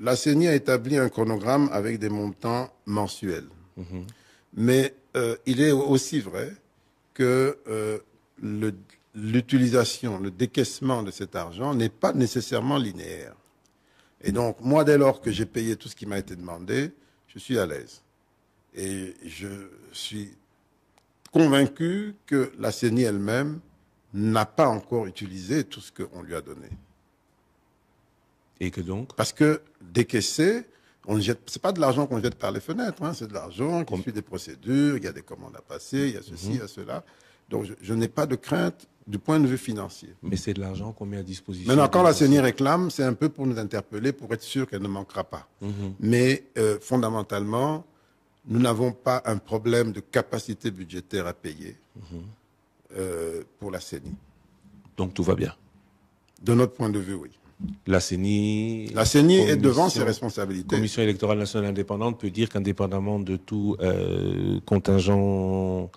B: la CENI a établi un chronogramme avec des montants mensuels. Mhm. Mais il est aussi vrai que le, l'utilisation, le décaissement de cet argent n'est pas nécessairement linéaire. Et donc, moi, dès lors que j'ai payé tout ce qui m'a été demandé, je suis à l'aise. Et je suis convaincu que la CENI elle-même n'a pas encore utilisé tout ce qu'on lui a donné. Et que donc Parce que décaisser, ce n'est pas de l'argent qu'on jette par les fenêtres, hein, c'est de l'argent qui suit des procédures, il y a des commandes à passer, il y a ceci, mhm. il y a cela. Donc, je, n'ai pas de crainte du point de vue financier. Mais c'est de l'argent qu'on met à disposition. Maintenant, quand la CENI réclame, c'est un peu pour nous interpeller, pour être sûr qu'elle ne manquera pas. Mhm. Mais euh, fondamentalement, nous n'avons pas un problème de capacité budgétaire à payer mhm. euh, pour la CENI.
A: Donc tout va bien. De notre point de vue, oui. La CENI, la CENI est devant ses responsabilités. La Commission électorale nationale indépendante peut dire qu'indépendamment de tout euh, contingent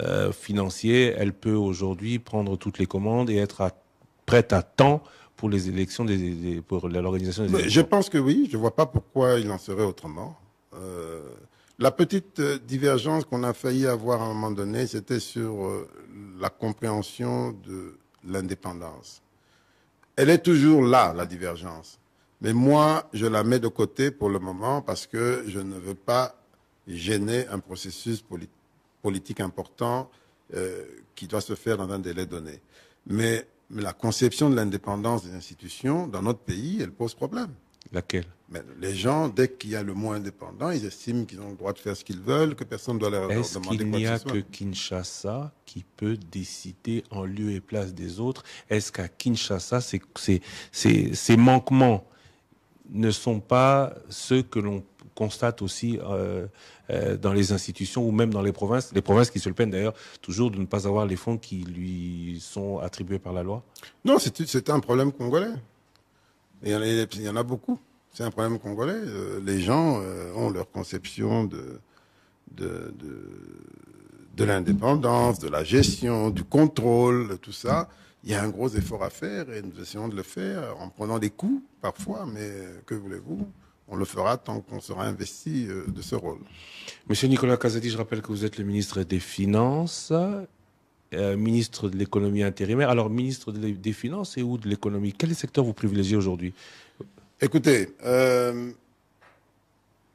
A: euh, financier, elle peut aujourd'hui prendre toutes les commandes et être prête à temps pour les élections, des, pour l'organisation des élections. Je
B: pense que oui, je ne vois pas pourquoi il en serait autrement. Euh, la petite euh, divergence qu'on a failli avoir à un moment donné, c'était sur la compréhension de l'indépendance. Elle est toujours là, la divergence. Mais moi, je la mets de côté pour le moment parce que je ne veux pas gêner un processus politique politique important euh, qui doit se faire dans un délai donné. Mais, la conception de l'indépendance des institutions dans notre pays, elle pose problème. Laquelle mais Les gens, dès qu'il y a le mot indépendant, ils estiment qu'ils ont le droit de faire ce qu'ils veulent, que personne ne doit leur, leur demander qu'il n'y a que,
A: Kinshasa qui peut décider en lieu et place des autres Est-ce qu'à Kinshasa, c'est ces manquements ne sont pas ceux que l'on constate aussi euh, euh, dans les institutions ou même dans les provinces, les provinces qui se le peinent d'ailleurs toujours de ne pas avoir les fonds qui lui sont attribués par la loi Non, c'est un problème congolais.
B: Il y en a, il y en a beaucoup. C'est un problème congolais. Euh, les gens ont leur conception de, de, de, de l'indépendance, de la gestion, du contrôle, tout ça il y a un gros effort à faire et nous essayons de le faire en prenant des coups parfois, mais que voulez-vous on le fera tant qu'on sera investi euh, de
A: ce rôle. Monsieur Nicolas Casati, je rappelle que vous êtes le ministre des Finances, euh, ministre de l'économie intérimaire. Alors, ministre des Finances et ou de l'économie Quel secteur vous privilégiez aujourd'hui Écoutez, euh,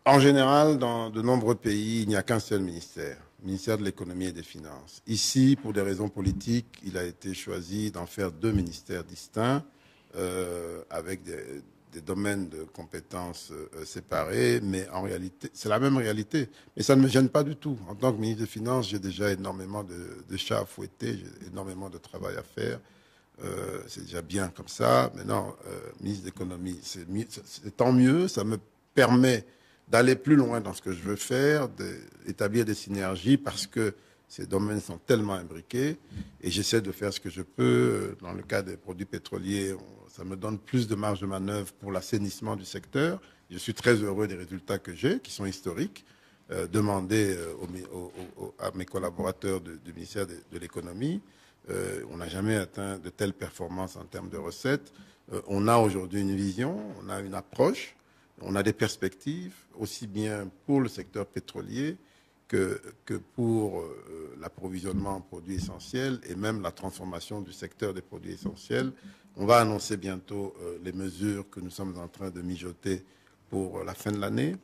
A: en général,
B: dans de nombreux pays, il n'y a qu'un seul ministère, ministère de l'économie et des finances. Ici, pour des raisons politiques, il a été choisi d'en faire deux ministères distincts, avec des, des domaines de compétences euh, euh, séparés, mais en réalité, c'est la même réalité. Mais ça ne me gêne pas du tout. En tant que ministre des Finances, j'ai déjà énormément de, chats à fouetter, j'ai énormément de travail à faire. Euh, c'est déjà bien comme ça. Maintenant, euh, ministre d'économie, c'est tant mieux. Ça me permet d'aller plus loin dans ce que je veux faire, d'établir des synergies, parce que ces domaines sont tellement imbriqués et j'essaie de faire ce que je peux. Euh, dans le cas des produits pétroliers, ça me donne plus de marge de manœuvre pour l'assainissement du secteur. Je suis très heureux des résultats que j'ai, qui sont historiques. Euh, demander euh, à mes collaborateurs du, ministère de, l'économie. Euh, on n'a jamais atteint de telles performances en termes de recettes. on a aujourd'hui une vision, on a une approche, on a des perspectives, aussi bien pour le secteur pétrolier que, que pour euh, l'approvisionnement en produits essentiels et même la transformation du secteur des produits essentiels. On va annoncer bientôt euh, les mesures que nous sommes en train de mijoter pour euh, la fin de l'année.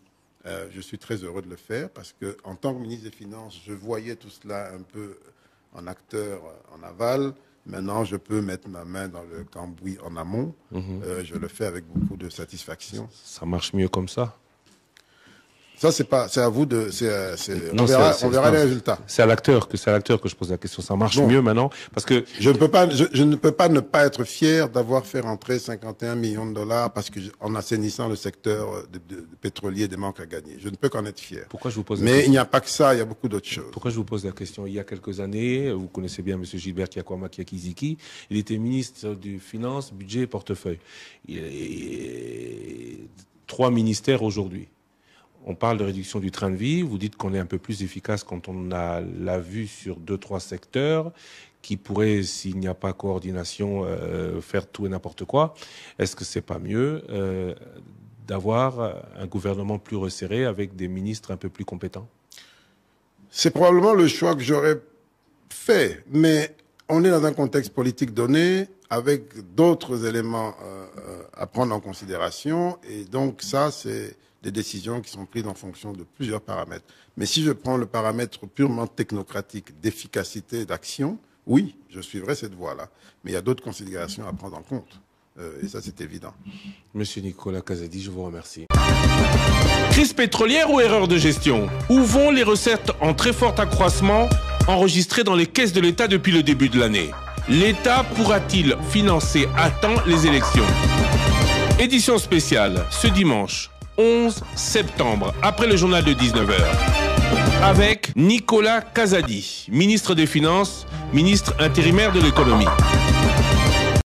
B: je suis très heureux de le faire parce que, en tant que ministre des Finances, je voyais tout cela un peu en acteur en aval. Maintenant, je peux mettre ma main dans le cambouis en amont. Mhm. je le fais avec beaucoup de satisfaction. Ça
A: marche mieux comme ça ça, c'est
B: pas, c'est à vous de, euh, on verra, les résultats.
A: C'est à l'acteur que, c'est l'acteur que je pose la question. Ça marche mieux maintenant parce que je ne peux
B: pas, ne pas être fier d'avoir fait rentrer 51 millions de dollars parce que en assainissant le secteur euh, de, pétrolier des manques à gagner. Je ne peux qu'en être
A: fier. Pourquoi je vous pose Mais il n'y a pas que ça, il y a beaucoup d'autres choses. Pourquoi je vous pose la question Il y a quelques années, vous connaissez bien M. Gilbert Kiakwama Kiyakiziki, il était ministre du Finance, Budget et Portefeuille. Il trois ministères aujourd'hui on parle de réduction du train de vie. Vous dites qu'on est un peu plus efficace quand on a la vue sur deux, trois secteurs qui pourraient, s'il n'y a pas coordination, euh, faire tout et n'importe quoi. Est-ce que c'est pas mieux euh, d'avoir un gouvernement plus resserré avec des ministres un peu plus compétents C'est probablement le choix que j'aurais fait,
B: mais on est dans un contexte politique donné avec d'autres éléments euh, à prendre en considération, et donc ça, c'est des décisions qui sont prises en fonction de plusieurs paramètres. Mais si je prends le paramètre purement technocratique d'efficacité d'action, oui, je suivrai cette voie-là. Mais il y a d'autres considérations à prendre en compte. Euh, et ça, c'est
A: évident. Monsieur Nicolas Cazadi, je vous remercie. Crise pétrolière ou erreur de gestion Où vont les recettes en très fort accroissement enregistrées dans les caisses de l'État depuis le début de l'année L'État pourra-t-il financer à temps les élections Édition spéciale ce dimanche 11 septembre, après le journal de 19h. Avec Nicolas Casady, ministre des Finances, ministre intérimaire de l'économie.